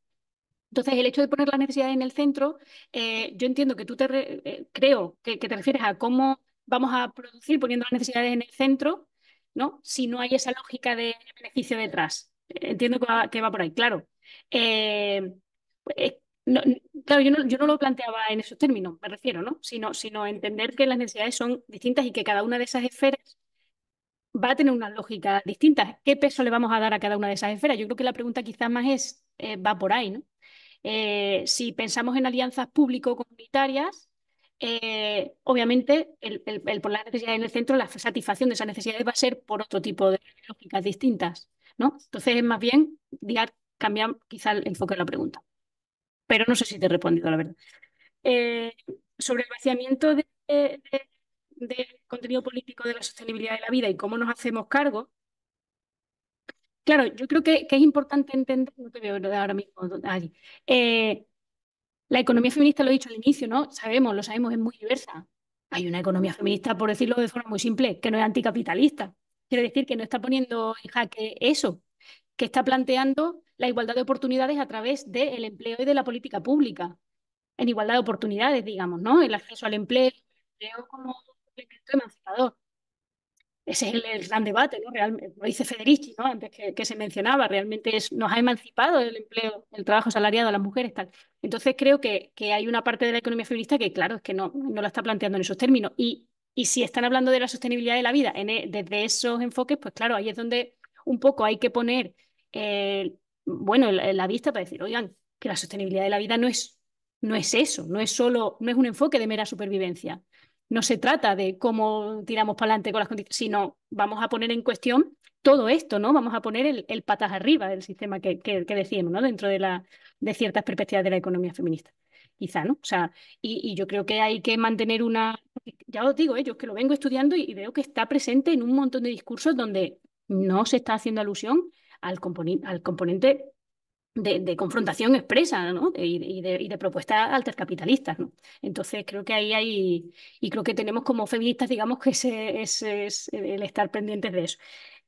Entonces, el hecho de poner las necesidades en el centro, eh, yo entiendo que tú te, eh, creo que, te refieres a cómo vamos a producir poniendo las necesidades en el centro, ¿no? Si no hay esa lógica de beneficio detrás. Entiendo que va, por ahí, claro. Eh, pues, claro, yo no, lo planteaba en esos términos, me refiero, ¿no? Sino, sino entender que las necesidades son distintas y que cada una de esas esferas va a tener una lógica distinta. ¿Qué peso le vamos a dar a cada una de esas esferas? Yo creo que la pregunta quizás más es, va por ahí, ¿no? Eh, si pensamos en alianzas público-comunitarias, eh, obviamente el, por la necesidad en el centro, la satisfacción de esas necesidades va a ser por otro tipo de lógicas distintas. ¿no? Entonces, es más bien cambiar quizá el enfoque de la pregunta. Pero no sé si te he respondido, la verdad. Eh, sobre el vaciamiento del contenido político de la sostenibilidad de la vida y cómo nos hacemos cargo, Claro, yo creo que, es importante entender, no te veo ahora mismo eh, la economía feminista, lo he dicho al inicio, ¿no? Sabemos, lo sabemos, es muy diversa. Hay una economía feminista, por decirlo de forma muy simple, que no es anticapitalista. Quiere decir que no está poniendo en jaque eso, que está planteando la igualdad de oportunidades a través del empleo y de la política pública. En igualdad de oportunidades, digamos, ¿no? El acceso al empleo, el empleo como elemento emancipador ese es el, gran debate, ¿no? Eh, lo dice Federici, ¿no? Antes que, se mencionaba, realmente nos ha emancipado el empleo, el trabajo salariado a las mujeres, tal. Entonces creo que, que hay una parte de la economía feminista que, claro, es que no, la está planteando en esos términos. Y, y si están hablando de la sostenibilidad de la vida e, desde esos enfoques, pues claro, ahí es donde un poco hay que poner, eh, bueno, la, la vista para decir, oigan, que la sostenibilidad de la vida no es no es eso, no es solo, no es un enfoque de mera supervivencia, no se trata de cómo tiramos para adelante con las condiciones, sino vamos a poner en cuestión todo esto, ¿no? Vamos a poner el, patas arriba del sistema que, que, decíamos, ¿no? Dentro de, la, de ciertas perspectivas de la economía feminista. Quizá, ¿no? O sea, y, yo creo que hay que mantener una. Ya os digo, ellos ¿eh? que lo vengo estudiando y, veo que está presente en un montón de discursos donde no se está haciendo alusión al, al componente de, confrontación expresa ¿no? y, de, propuestas altercapitalistas. ¿no? Entonces, creo que ahí hay, y creo que tenemos como feministas, digamos, que ese, es el estar pendientes de eso.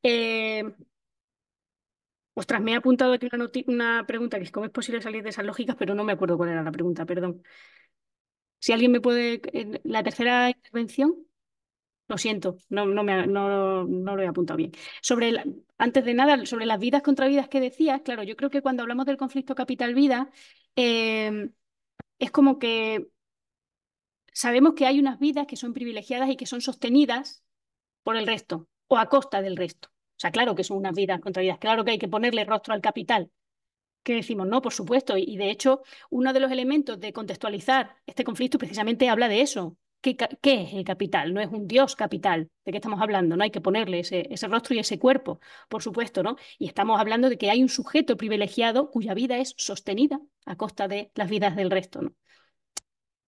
Eh, ostras, me he apuntado aquí una, una pregunta que es cómo es posible salir de esas lógicas, pero no me acuerdo cuál era la pregunta, perdón. Si alguien me puede... Eh, la tercera intervención. Lo siento, no, no, no, lo he apuntado bien. Sobre antes de nada, sobre las vidas contra vidas que decías, claro, yo creo que cuando hablamos del conflicto capital-vida, em, es como que sabemos que hay unas vidas que son privilegiadas y que son sostenidas por el resto o a costa del resto. O sea, claro que son unas vidas contra vidas, claro que hay que ponerle rostro al capital. ¿Qué decimos? No, por supuesto. y de hecho, uno de los elementos de contextualizar este conflicto precisamente habla de eso, ¿Qué, es el capital? No es un dios capital, ¿de qué estamos hablando? No hay que ponerle ese, rostro y ese cuerpo, por supuesto, ¿no? Y estamos hablando de que hay un sujeto privilegiado cuya vida es sostenida a costa de las vidas del resto, ¿no?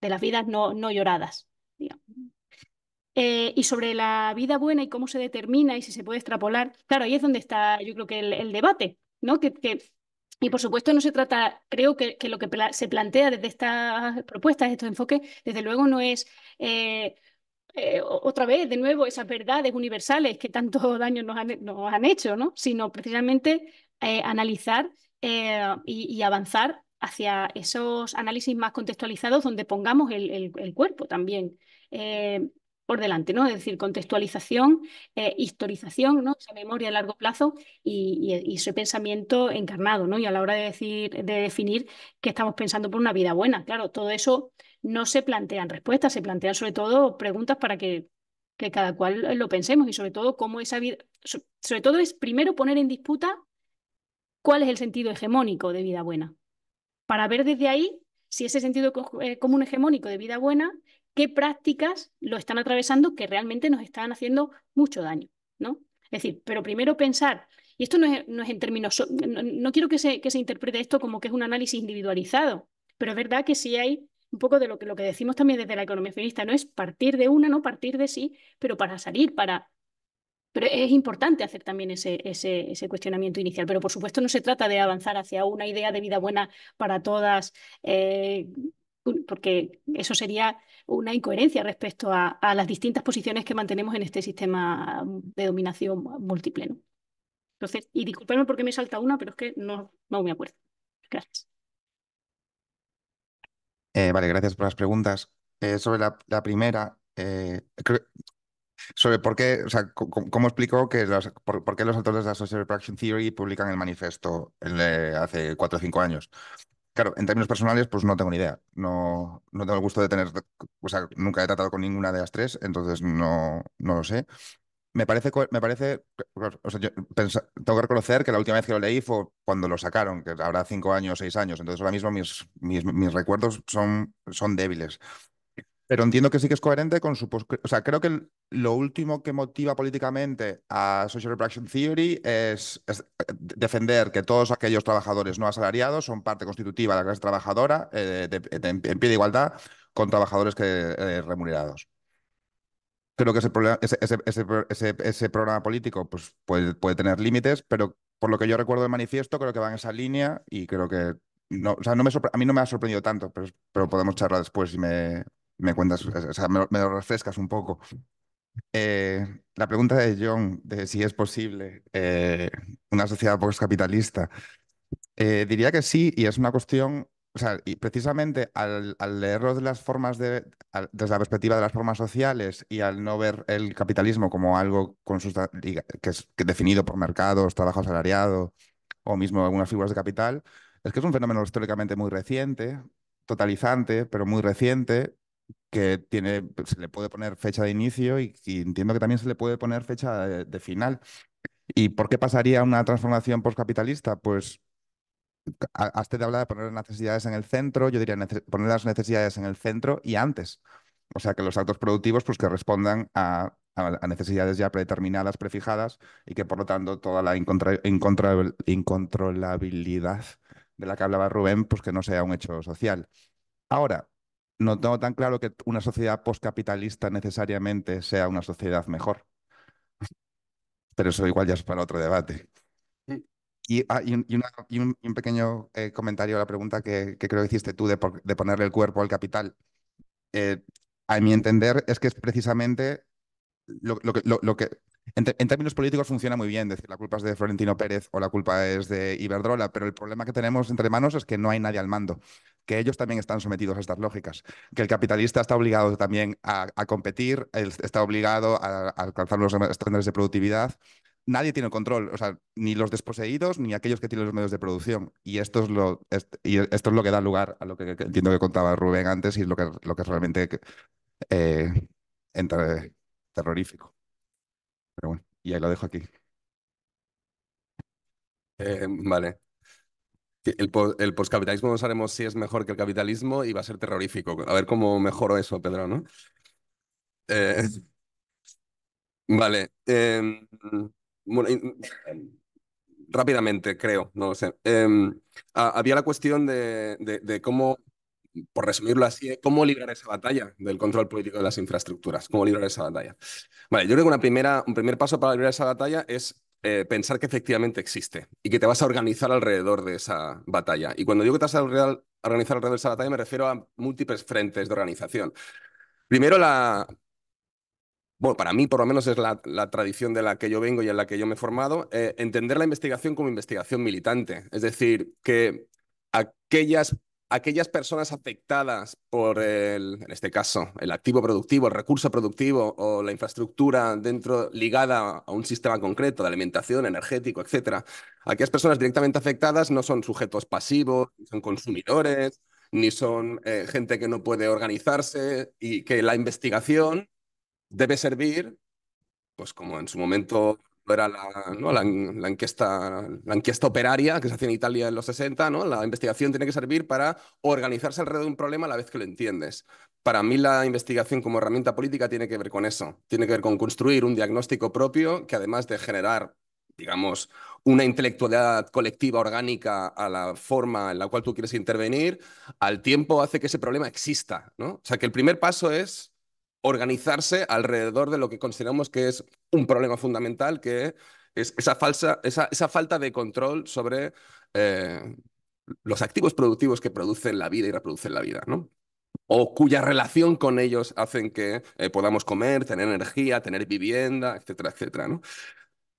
De las vidas no, no lloradas, eh, y sobre la vida buena y cómo se determina y si se puede extrapolar, claro, ahí es donde está, yo creo que el, debate, ¿no? que y por supuesto no se trata, creo que, lo que se plantea desde estas propuestas, estos enfoques, desde luego no es eh, eh, otra vez, de nuevo, esas verdades universales que tanto daño nos han, hecho, ¿no? sino precisamente eh, analizar y, avanzar hacia esos análisis más contextualizados donde pongamos el, cuerpo también por delante, ¿no? Es decir, contextualización, eh, historización, ¿no? Esa memoria a largo plazo y, ese pensamiento encarnado, ¿no? Y a la hora de decir, de definir que estamos pensando por una vida buena. Claro, todo eso no se plantean respuestas, se plantean sobre todo preguntas para que, que cada cual lo pensemos y sobre todo cómo esa vida, sobre todo es primero poner en disputa cuál es el sentido hegemónico de vida buena, para ver desde ahí si ese sentido eh, común hegemónico de vida buena qué prácticas lo están atravesando que realmente nos están haciendo mucho daño, ¿no? Es decir, pero primero pensar, y esto no es, en términos, no, quiero que se, que se, interprete esto como que es un análisis individualizado, pero es verdad que sí hay un poco de lo que, lo que decimos también desde la economía feminista, no es partir de una, no partir de sí, pero para salir, para... Pero es importante hacer también ese, ese, cuestionamiento inicial, pero por supuesto no se trata de avanzar hacia una idea de vida buena para todas, eh, porque eso sería una incoherencia respecto a, las distintas posiciones que mantenemos en este sistema de dominación múltiple. ¿no? Entonces, y disculpadme porque me salta una, pero es que no, me acuerdo. Gracias. Eh, vale, gracias por las preguntas. Eh, sobre la, primera, eh, sobre por qué, o sea, cómo explicó que por, qué los autores de la Social Reproduction Theory publican el manifesto hace cuatro o cinco años. Claro, en términos personales, pues no tengo ni idea. No, no tengo el gusto de tener, o sea, nunca he tratado con ninguna de las tres, entonces no, no lo sé. Me parece, me parece, tengo que reconocer que la última vez que lo leí fue cuando lo sacaron, que habrá cinco años, seis años, entonces ahora mismo mis, mis, recuerdos son, son débiles. Pero entiendo que sí que es coherente con su... O sea, creo que lo último que motiva políticamente a Social Reproduction Theory es, eh, defender que todos aquellos trabajadores no asalariados son parte constitutiva de la clase trabajadora eh, en pie de igualdad con trabajadores que, eh, remunerados. Creo que ese, ese, programa político pues, puede, tener límites, pero por lo que yo recuerdo del manifiesto, creo que va en esa línea y creo que no, o sea, no me a mí no me ha sorprendido tanto, pero, pero podemos charlar después si me, me cuentas, me, lo refrescas un poco. Eh, la pregunta de John, de si es posible eh, una sociedad postcapitalista, eh, diría que sí, y es una cuestión, y precisamente al, leerlo de las formas de, desde la perspectiva de las formas sociales y al no ver el capitalismo como algo con que es definido por mercados, trabajo asalariado o mismo algunas figuras de capital, es que es un fenómeno históricamente muy reciente, totalizante, pero muy reciente, que tiene, se pues, le puede poner fecha de inicio y, entiendo que también se le puede poner fecha eh, de, final. ¿Y por qué pasaría una transformación postcapitalista? Pues hasta de hablar de poner las necesidades en el centro, yo diría poner las necesidades en el centro y antes. O sea, que los actos productivos pues, que respondan a, necesidades ya predeterminadas, prefijadas, y que por lo tanto toda la incontrolabilidad de la que hablaba Rubén, pues que no sea un hecho social. Ahora, no tengo tan claro que una sociedad postcapitalista necesariamente sea una sociedad mejor. Pero eso igual ya es para otro debate. Ah, y, un, pequeño eh, comentario a la pregunta que, creo que hiciste tú de, ponerle el cuerpo al capital. Eh, a mi entender es que es precisamente lo, lo, que, en, términos políticos funciona muy bien decir la culpa es de Florentino Pérez o la culpa es de Iberdrola, pero el problema que tenemos entre manos es que no hay nadie al mando, que ellos también están sometidos a estas lógicas, que el capitalista está obligado también a, competir, está obligado a, alcanzar los estándares de productividad, nadie tiene control, o sea, ni los desposeídos ni aquellos que tienen los medios de producción. Y esto es lo, que da lugar a lo que, entiendo que contaba Rubén antes y es lo que, es realmente eh, terrorífico. Pero bueno, y ahí lo dejo aquí. Eh, vale. El, el no sabemos si es mejor que el capitalismo y va a ser terrorífico. A ver cómo mejoro eso, Pedro, ¿no? Eh, vale. Em, rápidamente, creo, no lo sé. Em, había la cuestión de, de cómo por resumirlo así, ¿eh? cómo librar esa batalla del control político de las infraestructuras, cómo librar esa batalla. Vale, yo creo que una primera, un primer paso para librar esa batalla es eh, pensar que efectivamente existe y que te vas a organizar alrededor de esa batalla. Y cuando digo que te vas a organizar alrededor de esa batalla, me refiero a múltiples frentes de organización. Primero, la, bueno, para mí por lo menos es la, tradición de la que yo vengo y en la que yo me he formado, eh, entender la investigación como investigación militante. Es decir, que aquellas aquellas personas afectadas por, el, en este caso, el activo productivo, el recurso productivo o la infraestructura dentro ligada a un sistema concreto de alimentación, energético, etcétera, aquellas personas directamente afectadas no son sujetos pasivos, son consumidores, ni son eh, gente que no puede organizarse y que la investigación debe servir, pues como en su momento era la, ¿no? la, la encuesta operaria que se hacía en Italia en los 60, ¿no? La investigación tiene que servir para organizarse alrededor de un problema a la vez que lo entiendes. Para mí la investigación como herramienta política tiene que ver con eso, tiene que ver con construir un diagnóstico propio que además de generar digamos, una intelectualidad colectiva orgánica a la forma en la cual tú quieres intervenir, al tiempo hace que ese problema exista, ¿no? O sea, que el primer paso es organizarse alrededor de lo que consideramos que es un problema fundamental, que es esa, falsa, esa, falta de control sobre eh, los activos productivos que producen la vida y reproducen la vida, ¿no? o cuya relación con ellos hacen que eh, podamos comer, tener energía, tener vivienda, etcétera, etcétera. ¿no?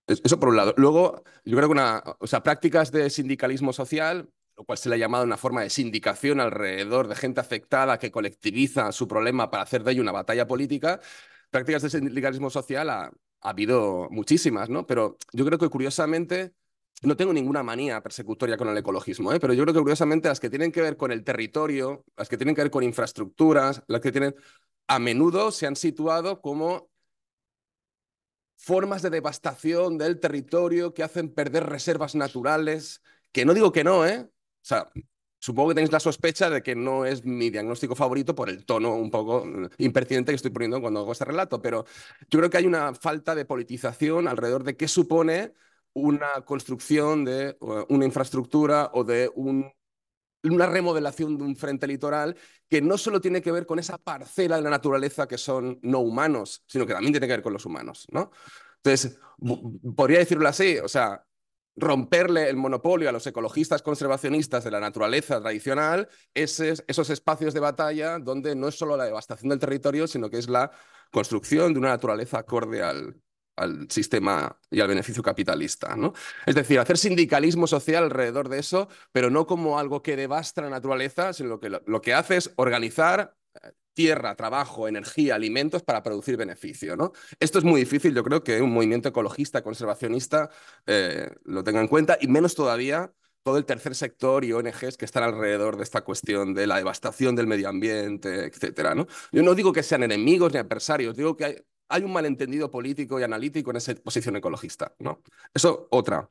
Eso por un lado. Luego, yo creo que una, o sea, prácticas de sindicalismo social, lo cual se le ha llamado una forma de sindicación alrededor de gente afectada que colectiviza su problema para hacer de ello una batalla política. Prácticas de sindicalismo social ha, habido muchísimas, ¿no? Pero yo creo que curiosamente no tengo ninguna manía persecutoria con el ecologismo, ¿eh? pero yo creo que curiosamente las que tienen que ver con el territorio, las que tienen que ver con infraestructuras, las que tienen, a menudo se han situado como formas de devastación del territorio que hacen perder reservas naturales, que no digo que no, ¿eh? O sea, supongo que tenéis la sospecha de que no es mi diagnóstico favorito por el tono un poco mm, impertinente que estoy poniendo cuando hago este relato, pero yo creo que hay una falta de politización alrededor de qué supone una construcción de eh, una infraestructura o de un, una remodelación de un frente litoral que no solo tiene que ver con esa parcela de la naturaleza que son no humanos, sino que también tiene que ver con los humanos, ¿no? Entonces, podría decirlo así, o sea, romperle el monopolio a los ecologistas conservacionistas de la naturaleza tradicional, esos, esos espacios de batalla donde no es solo la devastación del territorio, sino que es la construcción de una naturaleza acorde al, sistema y al beneficio capitalista. ¿no? Es decir, hacer sindicalismo social alrededor de eso, pero no como algo que devasta la naturaleza, sino que lo, lo que hace es organizar eh, tierra, trabajo, energía, alimentos para producir beneficio. ¿no? Esto es muy difícil, yo creo que un movimiento ecologista, conservacionista, eh, lo tenga en cuenta, y menos todavía todo el tercer sector y ONGs que están alrededor de esta cuestión de la devastación del medio ambiente, etcétera. ¿no? Yo no digo que sean enemigos ni adversarios, digo que hay, hay un malentendido político y analítico en esa posición ecologista. ¿no? Eso, otra.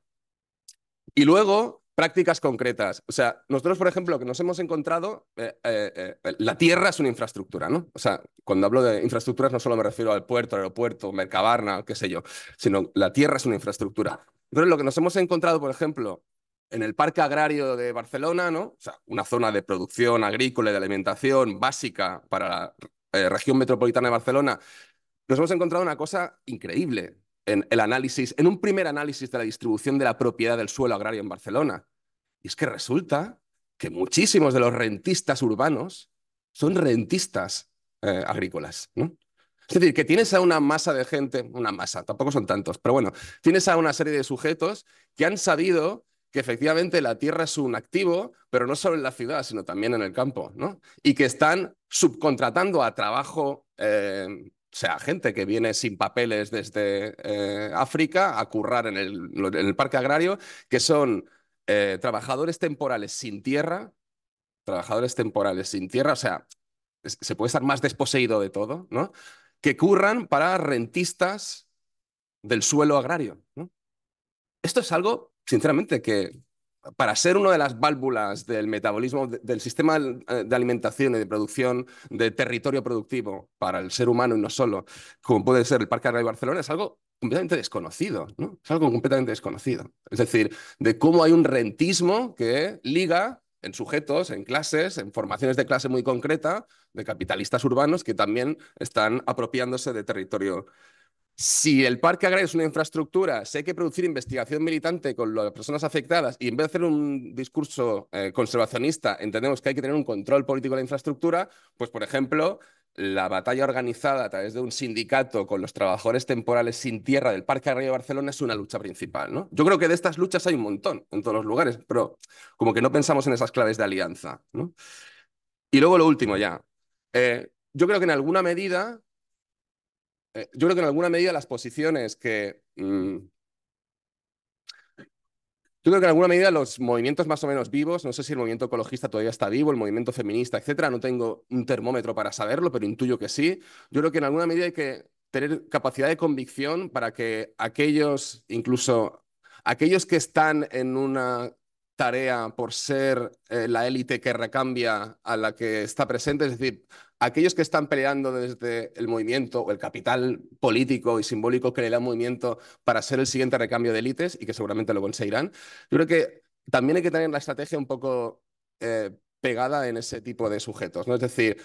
Y luego, prácticas concretas. O sea, nosotros, por ejemplo, que nos hemos encontrado, eh, eh, eh, la tierra es una infraestructura, ¿no? O sea, cuando hablo de infraestructuras no solo me refiero al puerto, aeropuerto, Mercabarna, qué sé yo, sino la tierra es una infraestructura. Entonces, lo que nos hemos encontrado, por ejemplo, en el parque agrario de Barcelona, ¿no? O sea, una zona de producción agrícola y de alimentación básica para la región metropolitana de Barcelona, nos hemos encontrado una cosa increíble en el análisis, en un primer análisis de la distribución de la propiedad del suelo agrario en Barcelona. Y es que resulta que muchísimos de los rentistas urbanos son rentistas eh, agrícolas, Es decir, que tienes a una masa de gente, una masa, tampoco son tantos, pero bueno, tienes a una serie de sujetos que han sabido que efectivamente la tierra es un activo, pero no solo en la ciudad, sino también en el campo, ¿no? Y que están subcontratando a trabajo, eh, o sea, gente que viene sin papeles desde eh, África a currar en el parque agrario, que son eh, trabajadores temporales sin tierra, trabajadores temporales sin tierra, o sea, se puede estar más desposeído de todo, ¿no? Que curran para rentistas del suelo agrario. Esto es algo, sinceramente, que para ser una de las válvulas del metabolismo, del sistema eh, de alimentación y de producción de territorio productivo para el ser humano y no solo, como puede ser el Parque de Barcelona, es algo completamente desconocido, ¿no? Es algo completamente desconocido. Es decir, de cómo hay un rentismo que liga en sujetos, en clases, en formaciones de clase muy concreta, de capitalistas urbanos que también están apropiándose de territorio si el parque agrario es una infraestructura, si hay que producir investigación militante con las personas afectadas y en vez de hacer un discurso eh, conservacionista entendemos que hay que tener un control político de la infraestructura, pues por ejemplo, la batalla organizada a través de un sindicato con los trabajadores temporales sin tierra del Parque Agrario de Barcelona es una lucha principal. ¿no? Yo creo que de estas luchas hay un montón en todos los lugares, pero como que no pensamos en esas claves de alianza. ¿no? Y luego lo último ya. Eh, yo creo que en alguna medida eh, yo creo que en alguna medida las posiciones que... Mm, yo creo que en alguna medida los movimientos más o menos vivos, no sé si el movimiento ecologista todavía está vivo, el movimiento feminista, etcétera, no tengo un termómetro para saberlo, pero intuyo que sí. Yo creo que en alguna medida hay que tener capacidad de convicción para que aquellos, incluso aquellos que están en una tarea por ser eh, la élite que recambia a la que está presente, es decir, aquellos que están peleando desde el movimiento o el capital político y simbólico que le da movimiento para ser el siguiente recambio de élites y que seguramente lo conseguirán, yo creo que también hay que tener la estrategia un poco eh, pegada en ese tipo de sujetos, ¿no? Es decir,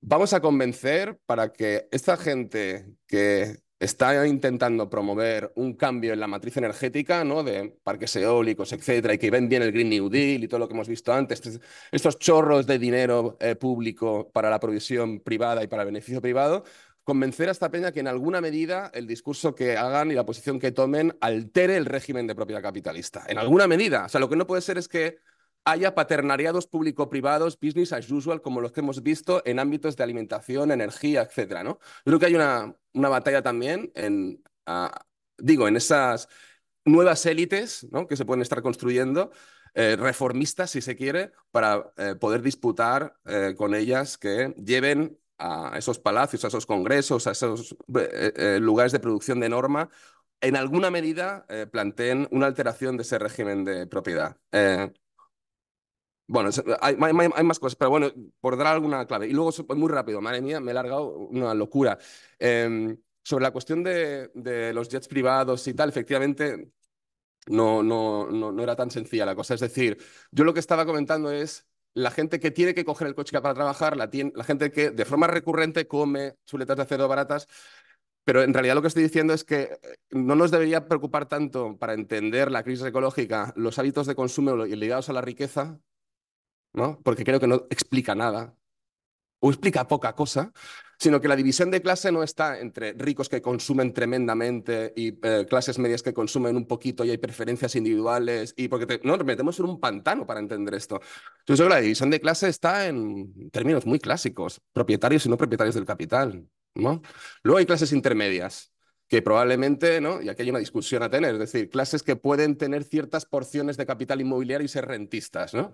vamos a convencer para que esta gente que está intentando promover un cambio en la matriz energética, ¿no? De parques eólicos, etcétera, y que ven bien el Green New Deal y todo lo que hemos visto antes, estos chorros de dinero eh, público para la provisión privada y para el beneficio privado, convencer a esta peña que en alguna medida el discurso que hagan y la posición que tomen altere el régimen de propiedad capitalista. En alguna medida. O sea, lo que no puede ser es que haya paternariados público-privados, business as usual, como los que hemos visto en ámbitos de alimentación, energía, etc. ¿no? Yo creo que hay una, una batalla también en, ah, digo, en esas nuevas élites ¿no? que se pueden estar construyendo, eh, reformistas, si se quiere, para eh, poder disputar eh, con ellas que lleven a esos palacios, a esos congresos, a esos lugares de producción de norma, en alguna medida planteen una alteración de ese régimen de propiedad. Bueno, eh, hay, más cosas, pero bueno, por dar alguna clave. Y luego, pues, muy rápido, madre mía, me he largado una locura. Em, sobre la cuestión de, los jets privados y tal, efectivamente, no, no, no, era tan sencilla la cosa. Es decir, yo lo que estaba comentando es la gente que tiene que coger el coche para trabajar, la, la gente que de forma recurrente come chuletas de acero baratas, pero en realidad lo que estoy diciendo es que eh, no nos debería preocupar tanto para entender la crisis ecológica los hábitos de consumo ligados a la riqueza, ¿no? porque creo que no explica nada o explica poca cosa, sino que la división de clase no está entre ricos que consumen tremendamente y eh, clases medias que consumen un poquito y hay preferencias individuales y porque no, nos metemos en un pantano para entender esto. entonces la división de clase está en términos muy clásicos, propietarios y no propietarios del capital. ¿no? Luego hay clases intermedias, que probablemente, ¿no? y aquí hay una discusión a tener, es decir, clases que pueden tener ciertas porciones de capital inmobiliario y ser rentistas. ¿no?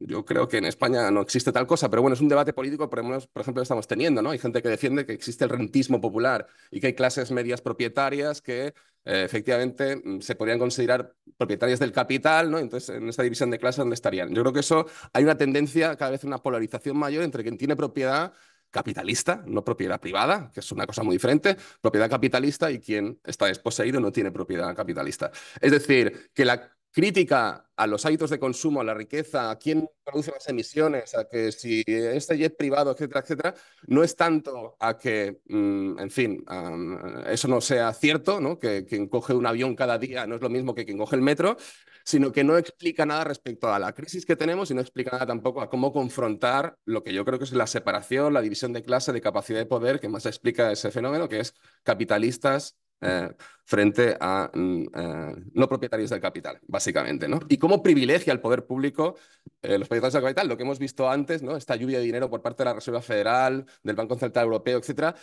Yo creo que en España no existe tal cosa, pero bueno, es un debate político, por ejemplo, estamos teniendo. ¿no? Hay gente que defiende que existe el rentismo popular y que hay clases medias propietarias que eh, efectivamente mm, se podrían considerar propietarias del capital, ¿no? Entonces, en esta división de clases, ¿dónde estarían? Yo creo que eso hay una tendencia, cada vez una polarización mayor entre quien tiene propiedad capitalista, no propiedad privada, que es una cosa muy diferente, propiedad capitalista y quien está desposeído no tiene propiedad capitalista. Es decir, que la crítica a los hábitos de consumo, a la riqueza, a quién produce más emisiones, a que si este jet privado, etcétera, etcétera, no es tanto a que, mm, en fin, eso no sea cierto, ¿no? que quien coge un avión cada día no es lo mismo que quien coge el metro, sino que no explica nada respecto a la crisis que tenemos y no explica nada tampoco a cómo confrontar lo que yo creo que es la separación, la división de clase, de capacidad de poder, que más explica ese fenómeno, que es capitalistas eh, frente a mm, eh, no propietarios del capital, básicamente. ¿no? Y cómo privilegia el poder público eh, los propietarios del capital, lo que hemos visto antes, ¿no? esta lluvia de dinero por parte de la Reserva Federal, del Banco Central Europeo, etc.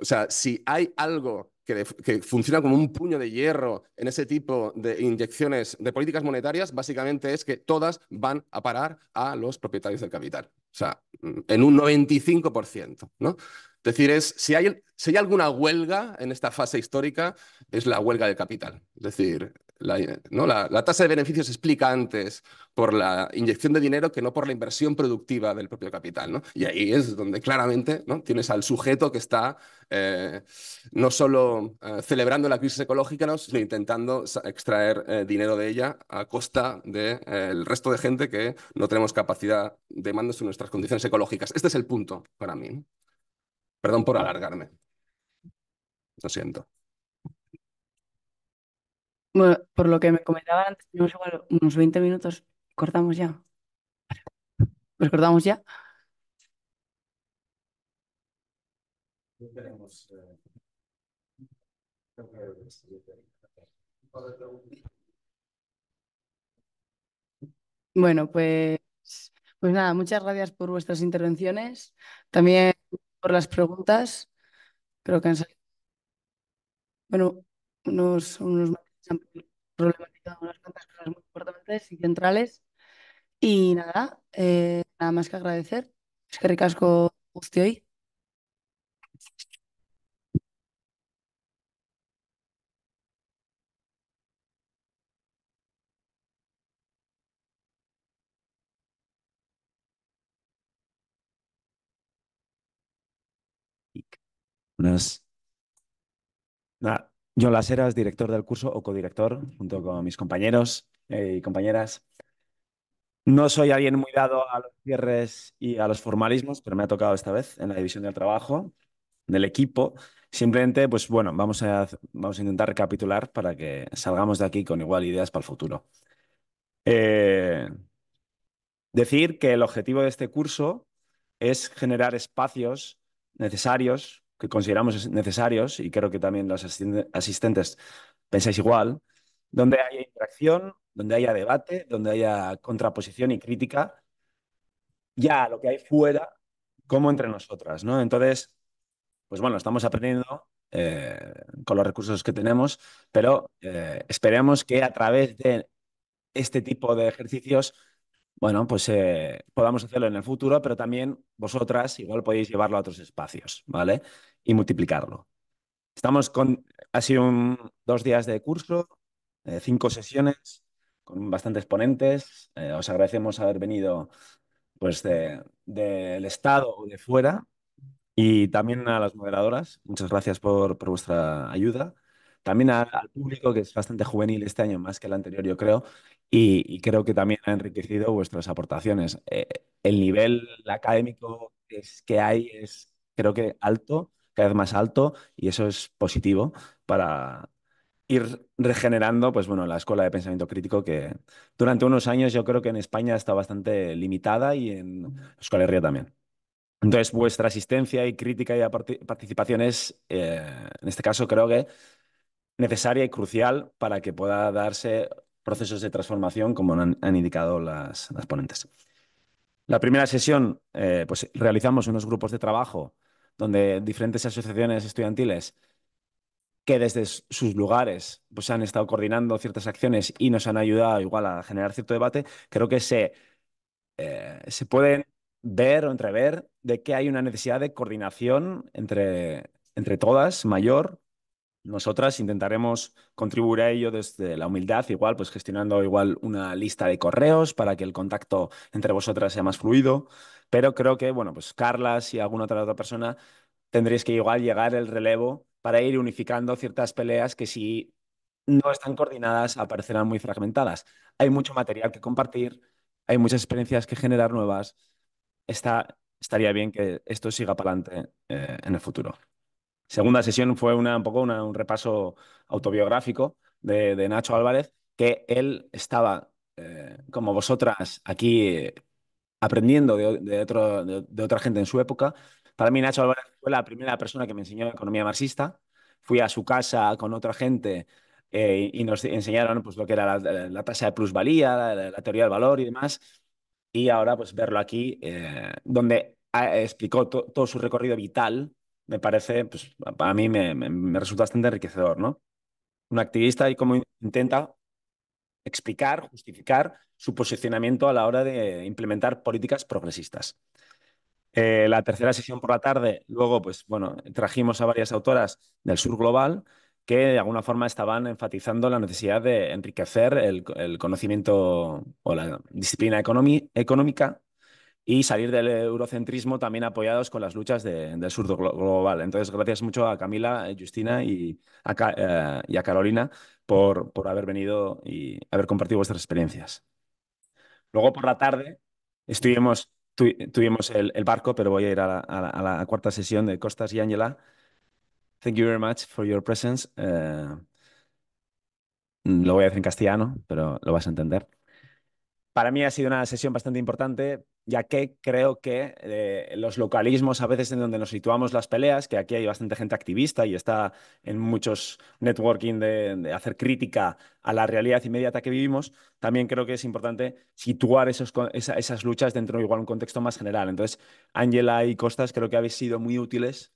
o sea, si hay algo que, funciona como un puño de hierro en ese tipo de inyecciones de políticas monetarias, básicamente es que todas van a parar a los propietarios del capital. O sea, mm, en un 95%, ¿no? Es decir, es, si, hay, si hay alguna huelga en esta fase histórica, es la huelga del capital. Es decir, la, ¿no? la, tasa de beneficios se explica antes por la inyección de dinero que no por la inversión productiva del propio capital. Y ahí es donde claramente ¿no? tienes al sujeto que está eh, no solo eh, celebrando la crisis ecológica, sino intentando extraer eh, dinero de ella a costa del resto de gente que no tenemos capacidad de mando en nuestras condiciones ecológicas. Este es el punto para mí. Perdón por alargarme. Lo siento. Bueno, por lo que me comentaba antes, tenemos igual unos 20 minutos. Cortamos ya. Pues cortamos ya. Eh, bueno, pues, pues nada, muchas gracias por vuestras intervenciones. También por las preguntas. Creo que han salido. Bueno, unos, unos han problematizado unas cuantas cosas muy importantes y centrales. Y nada, eh, nada más que agradecer. Es que Recasco usted hoy. yo John Laseras, director del curso o codirector, junto con mis compañeros eh, y compañeras. No soy alguien muy dado a los cierres y a los formalismos, pero me ha tocado esta vez en la división del trabajo, del equipo. Simplemente, pues bueno, vamos a, vamos a intentar recapitular para que salgamos de aquí con igual ideas para el futuro. Eh, decir que el objetivo de este curso es generar espacios necesarios que consideramos necesarios, y creo que también los asistentes pensáis igual, donde haya interacción, donde haya debate, donde haya contraposición y crítica, ya lo que hay fuera, como entre nosotras, ¿no? Entonces, pues bueno, estamos aprendiendo eh, con los recursos que tenemos, pero eh, esperemos que a través de este tipo de ejercicios bueno, pues eh, podamos hacerlo en el futuro, pero también vosotras igual podéis llevarlo a otros espacios, ¿vale? Y multiplicarlo. Estamos con, ha sido dos días de curso, eh, cinco sesiones con bastantes ponentes. Eh, os agradecemos haber venido pues del Estado o de fuera y también a las moderadoras. Muchas gracias por vuestra ayuda. También al público, que es bastante juvenil este año, más que el anterior, yo creo, y, creo que también ha enriquecido vuestras aportaciones. Eh, el nivel académico que hay es, creo que, alto, cada vez más alto, y eso es positivo para ir regenerando, pues bueno, la escuela de pensamiento crítico que durante unos años yo creo que en España está bastante limitada y en Euskal también. Entonces, vuestra asistencia y crítica y participación es, eh, en este caso, creo que necesaria y crucial para que pueda darse procesos de transformación como han, indicado las, ponentes. La primera sesión, eh, pues realizamos unos grupos de trabajo donde diferentes asociaciones estudiantiles que desde sus lugares pues, han estado coordinando ciertas acciones y nos han ayudado igual a generar cierto debate, creo que se, puede eh, se ver o entrever de que hay una necesidad de coordinación entre, entre todas mayor nosotras intentaremos contribuir a ello desde la humildad, igual, pues gestionando igual una lista de correos para que el contacto entre vosotras sea más fluido. Pero creo que, bueno, pues Carla, y alguna otra, otra persona, tendréis que igual llegar el relevo para ir unificando ciertas peleas que si no están coordinadas aparecerán muy fragmentadas. Hay mucho material que compartir, hay muchas experiencias que generar nuevas. Está, estaría bien que esto siga para adelante eh, en el futuro segunda sesión fue una, un poco un repaso autobiográfico de, Nacho Álvarez, que él estaba, eh, como vosotras, aquí eh, aprendiendo de, de, otra gente en su época. Para mí Nacho Álvarez fue la primera persona que me enseñó economía marxista. Fui a su casa con otra gente eh, y nos enseñaron pues, lo que era la, tasa de plusvalía, la, teoría del valor y demás. Y ahora pues verlo aquí, donde ah, explicó todo su recorrido vital me parece, pues para mí me, resulta bastante enriquecedor, ¿no? Un activista y cómo intenta explicar, justificar su posicionamiento a la hora de implementar políticas progresistas. Eh, la tercera sesión por la tarde, luego, pues bueno, trajimos a varias autoras del sur global que de alguna forma estaban enfatizando la necesidad de enriquecer el, conocimiento o la disciplina económica y salir del eurocentrismo también apoyados con las luchas del sur global. Entonces, gracias mucho a Camila, eh, Justina eh, y a, Carolina por, por, haber venido y haber compartido vuestras experiencias. Luego por la tarde estuvimos, tuvimos el, barco, pero voy a ir a la, cuarta sesión de Costas y Ángela. Thank you very much for your presence. Eh, lo voy a decir en castellano, pero lo vas a entender para mí ha sido una sesión bastante importante, ya que creo que eh, los localismos a veces en donde nos situamos las peleas, que aquí hay bastante gente activista y está en muchos networking de, hacer crítica a la realidad inmediata que vivimos, también creo que es importante situar esos, esas luchas dentro de un contexto más general. Entonces, Ángela y Costas, creo que habéis sido muy útiles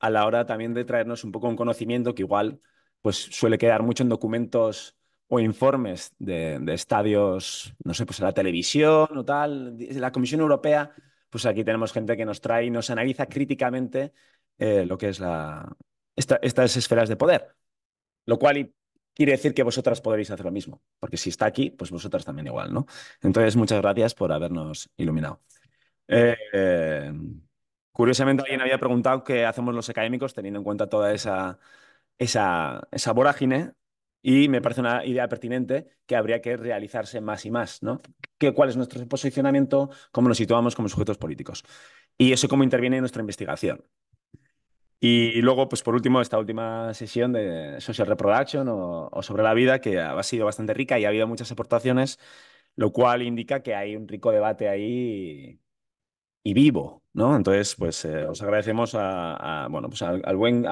a la hora también de traernos un poco un conocimiento que igual pues suele quedar mucho en documentos o informes de, estadios, no sé, pues a la televisión o tal, la Comisión Europea, pues aquí tenemos gente que nos trae y nos analiza críticamente eh, lo que es la, estas esferas de poder. Lo cual quiere decir que vosotras podréis hacer lo mismo, porque si está aquí, pues vosotras también igual, ¿no? Entonces, muchas gracias por habernos iluminado. Eh, curiosamente, alguien había preguntado qué hacemos los académicos teniendo en cuenta toda esa, esa, esa vorágine y me parece una idea pertinente que habría que realizarse más y más, ¿no? Que, ¿Cuál es nuestro posicionamiento? ¿Cómo nos situamos como sujetos políticos? Y eso cómo interviene en nuestra investigación. Y, luego, pues por último, esta última sesión de Social Reproduction o, o sobre la vida, que ha sido bastante rica y ha habido muchas aportaciones, lo cual indica que hay un rico debate ahí y vivo, ¿no? Entonces, pues eh, os agradecemos a, bueno, pues al, buen,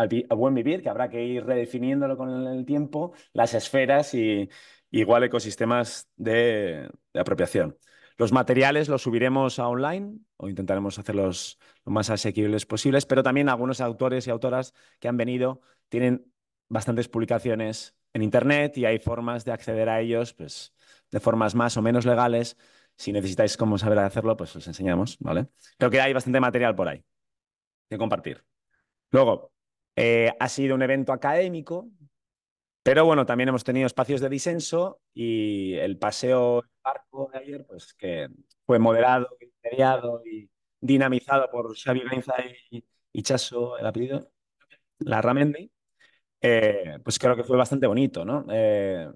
vivir, que habrá que ir redefiniéndolo con el, tiempo, las esferas y igual ecosistemas de, apropiación. Los materiales los subiremos a online o intentaremos hacerlos lo más asequibles posibles, pero también algunos autores y autoras que han venido tienen bastantes publicaciones en Internet y hay formas de acceder a ellos pues, de formas más o menos legales si necesitáis cómo saber hacerlo, pues os enseñamos, ¿vale? Creo que hay bastante material por ahí que compartir. Luego, eh, ha sido un evento académico, pero bueno, también hemos tenido espacios de disenso y el paseo en barco de ayer, pues que fue moderado, mediado y dinamizado por Xavi Benza y, Chaso, el apellido, la eh, pues creo que fue bastante bonito, ¿no? Eh,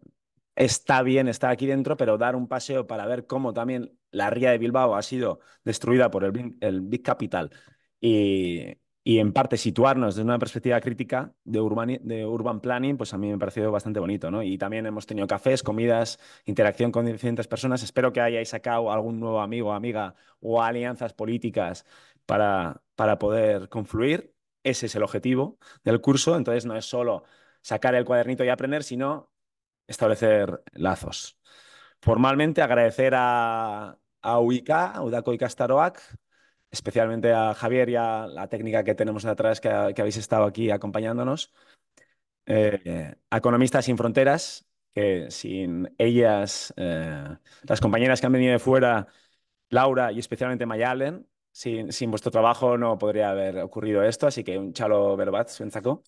está bien estar aquí dentro, pero dar un paseo para ver cómo también la ría de Bilbao ha sido destruida por el, Big Capital y, en parte situarnos desde una perspectiva crítica de urban, de urban planning, pues a mí me ha parecido bastante bonito, Y también hemos tenido cafés, comidas, interacción con diferentes personas. Espero que hayáis sacado algún nuevo amigo, amiga o alianzas políticas para, para poder confluir. Ese es el objetivo del curso, entonces no es solo sacar el cuadernito y aprender, sino establecer lazos. Formalmente agradecer a, a Udaco y Castaroac, especialmente a Javier y a la técnica que tenemos atrás, que, habéis estado aquí acompañándonos. Eh, economistas sin Fronteras, que sin ellas, eh, las compañeras que han venido de fuera, Laura y especialmente Mayalen, sin, vuestro trabajo no podría haber ocurrido esto, así que un chalo verbat, suenzaco.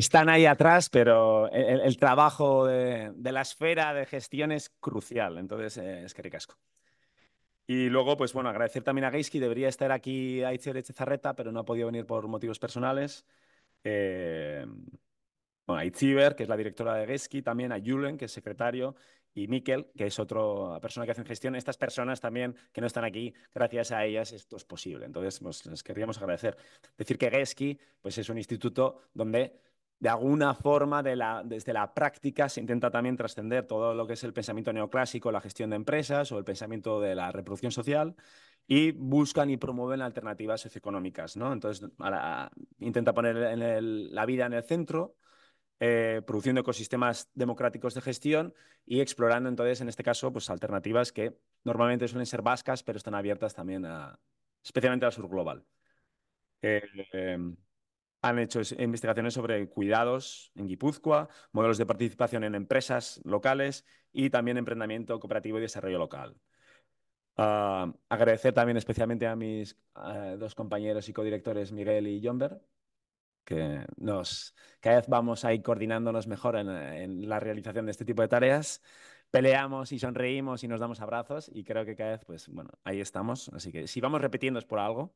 Están ahí atrás, pero el, trabajo de, la esfera de gestión es crucial. Entonces, eh, es que ricasco. Y luego, pues bueno, agradecer también a Geiski. Debería estar aquí Aitzer Echezarreta, pero no ha podido venir por motivos personales. Eh, bueno, a Itziber, que es la directora de Geiski, también a Julen, que es secretario, y Miquel, que es otra persona que hace gestión. Estas personas también que no están aquí, gracias a ellas esto es posible. Entonces, pues, les queríamos agradecer. Decir que Geiski pues, es un instituto donde de alguna forma, desde la práctica, se intenta también trascender todo lo que es el pensamiento neoclásico, la gestión de empresas o el pensamiento de la reproducción social y buscan y promueven alternativas socioeconómicas. ¿no? Entonces, intenta poner la vida en el centro, eh, produciendo ecosistemas democráticos de gestión y explorando entonces, en este caso, pues, alternativas que normalmente suelen ser vascas, pero están abiertas también especialmente al sur global. Eh, em, han hecho investigaciones sobre cuidados en Guipúzcoa, modelos de participación en empresas locales y también emprendimiento cooperativo y desarrollo local. Ah, agradecer también especialmente a mis dos compañeros y codirectores Miguel y Jonber, que nos, cada vez vamos ahí coordinándonos mejor en, la realización de este tipo de tareas peleamos y sonreímos y nos damos abrazos y creo que cada vez, pues bueno, ahí estamos. Así que si vamos repitiendo es por algo.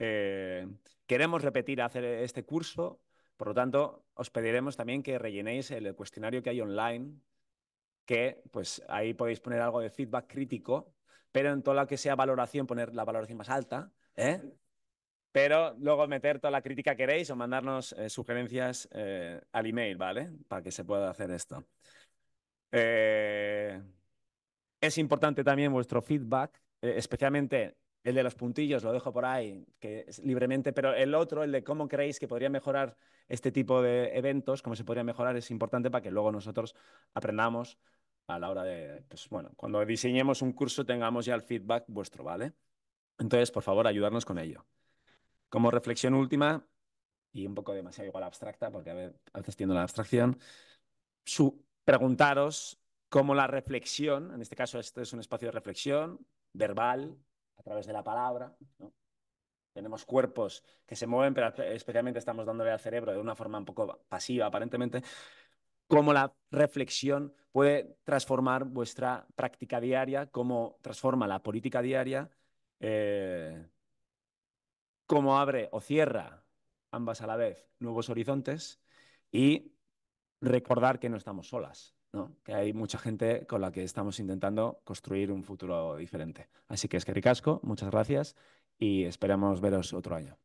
Eh, queremos repetir hacer este curso, por lo tanto, os pediremos también que rellenéis el cuestionario que hay online, que pues ahí podéis poner algo de feedback crítico, pero en toda la que sea valoración, poner la valoración más alta, ¿eh? Pero luego meter toda la crítica que queréis o mandarnos eh, sugerencias al email, ¿vale? Para que se pueda hacer esto. es importante también vuestro feedback, especialmente el de los puntillos lo dejo por ahí, que libremente, pero el otro, el de cómo creéis que podría mejorar este tipo de eventos, cómo se podría mejorar, es importante para que luego nosotros aprendamos a la hora de, pues bueno, cuando diseñemos un curso tengamos ya el feedback vuestro, ¿vale? Entonces, por favor, ayudarnos con ello. Como reflexión última, y un poco demasiado igual abstracta, porque a, veces tiendo la abstracción, su, preguntaros cómo la reflexión, en este caso este es un espacio de reflexión, verbal, a través de la palabra. Tenemos cuerpos que se mueven, pero especialmente estamos dándole al cerebro de una forma un poco pasiva, aparentemente, cómo la reflexión puede transformar vuestra práctica diaria, cómo transforma la política diaria, eh, cómo abre o cierra ambas a la vez nuevos horizontes y recordar que no estamos solas. ¿no? que hay mucha gente con la que estamos intentando construir un futuro diferente. Así que es que ricasco, muchas gracias y esperamos veros otro año.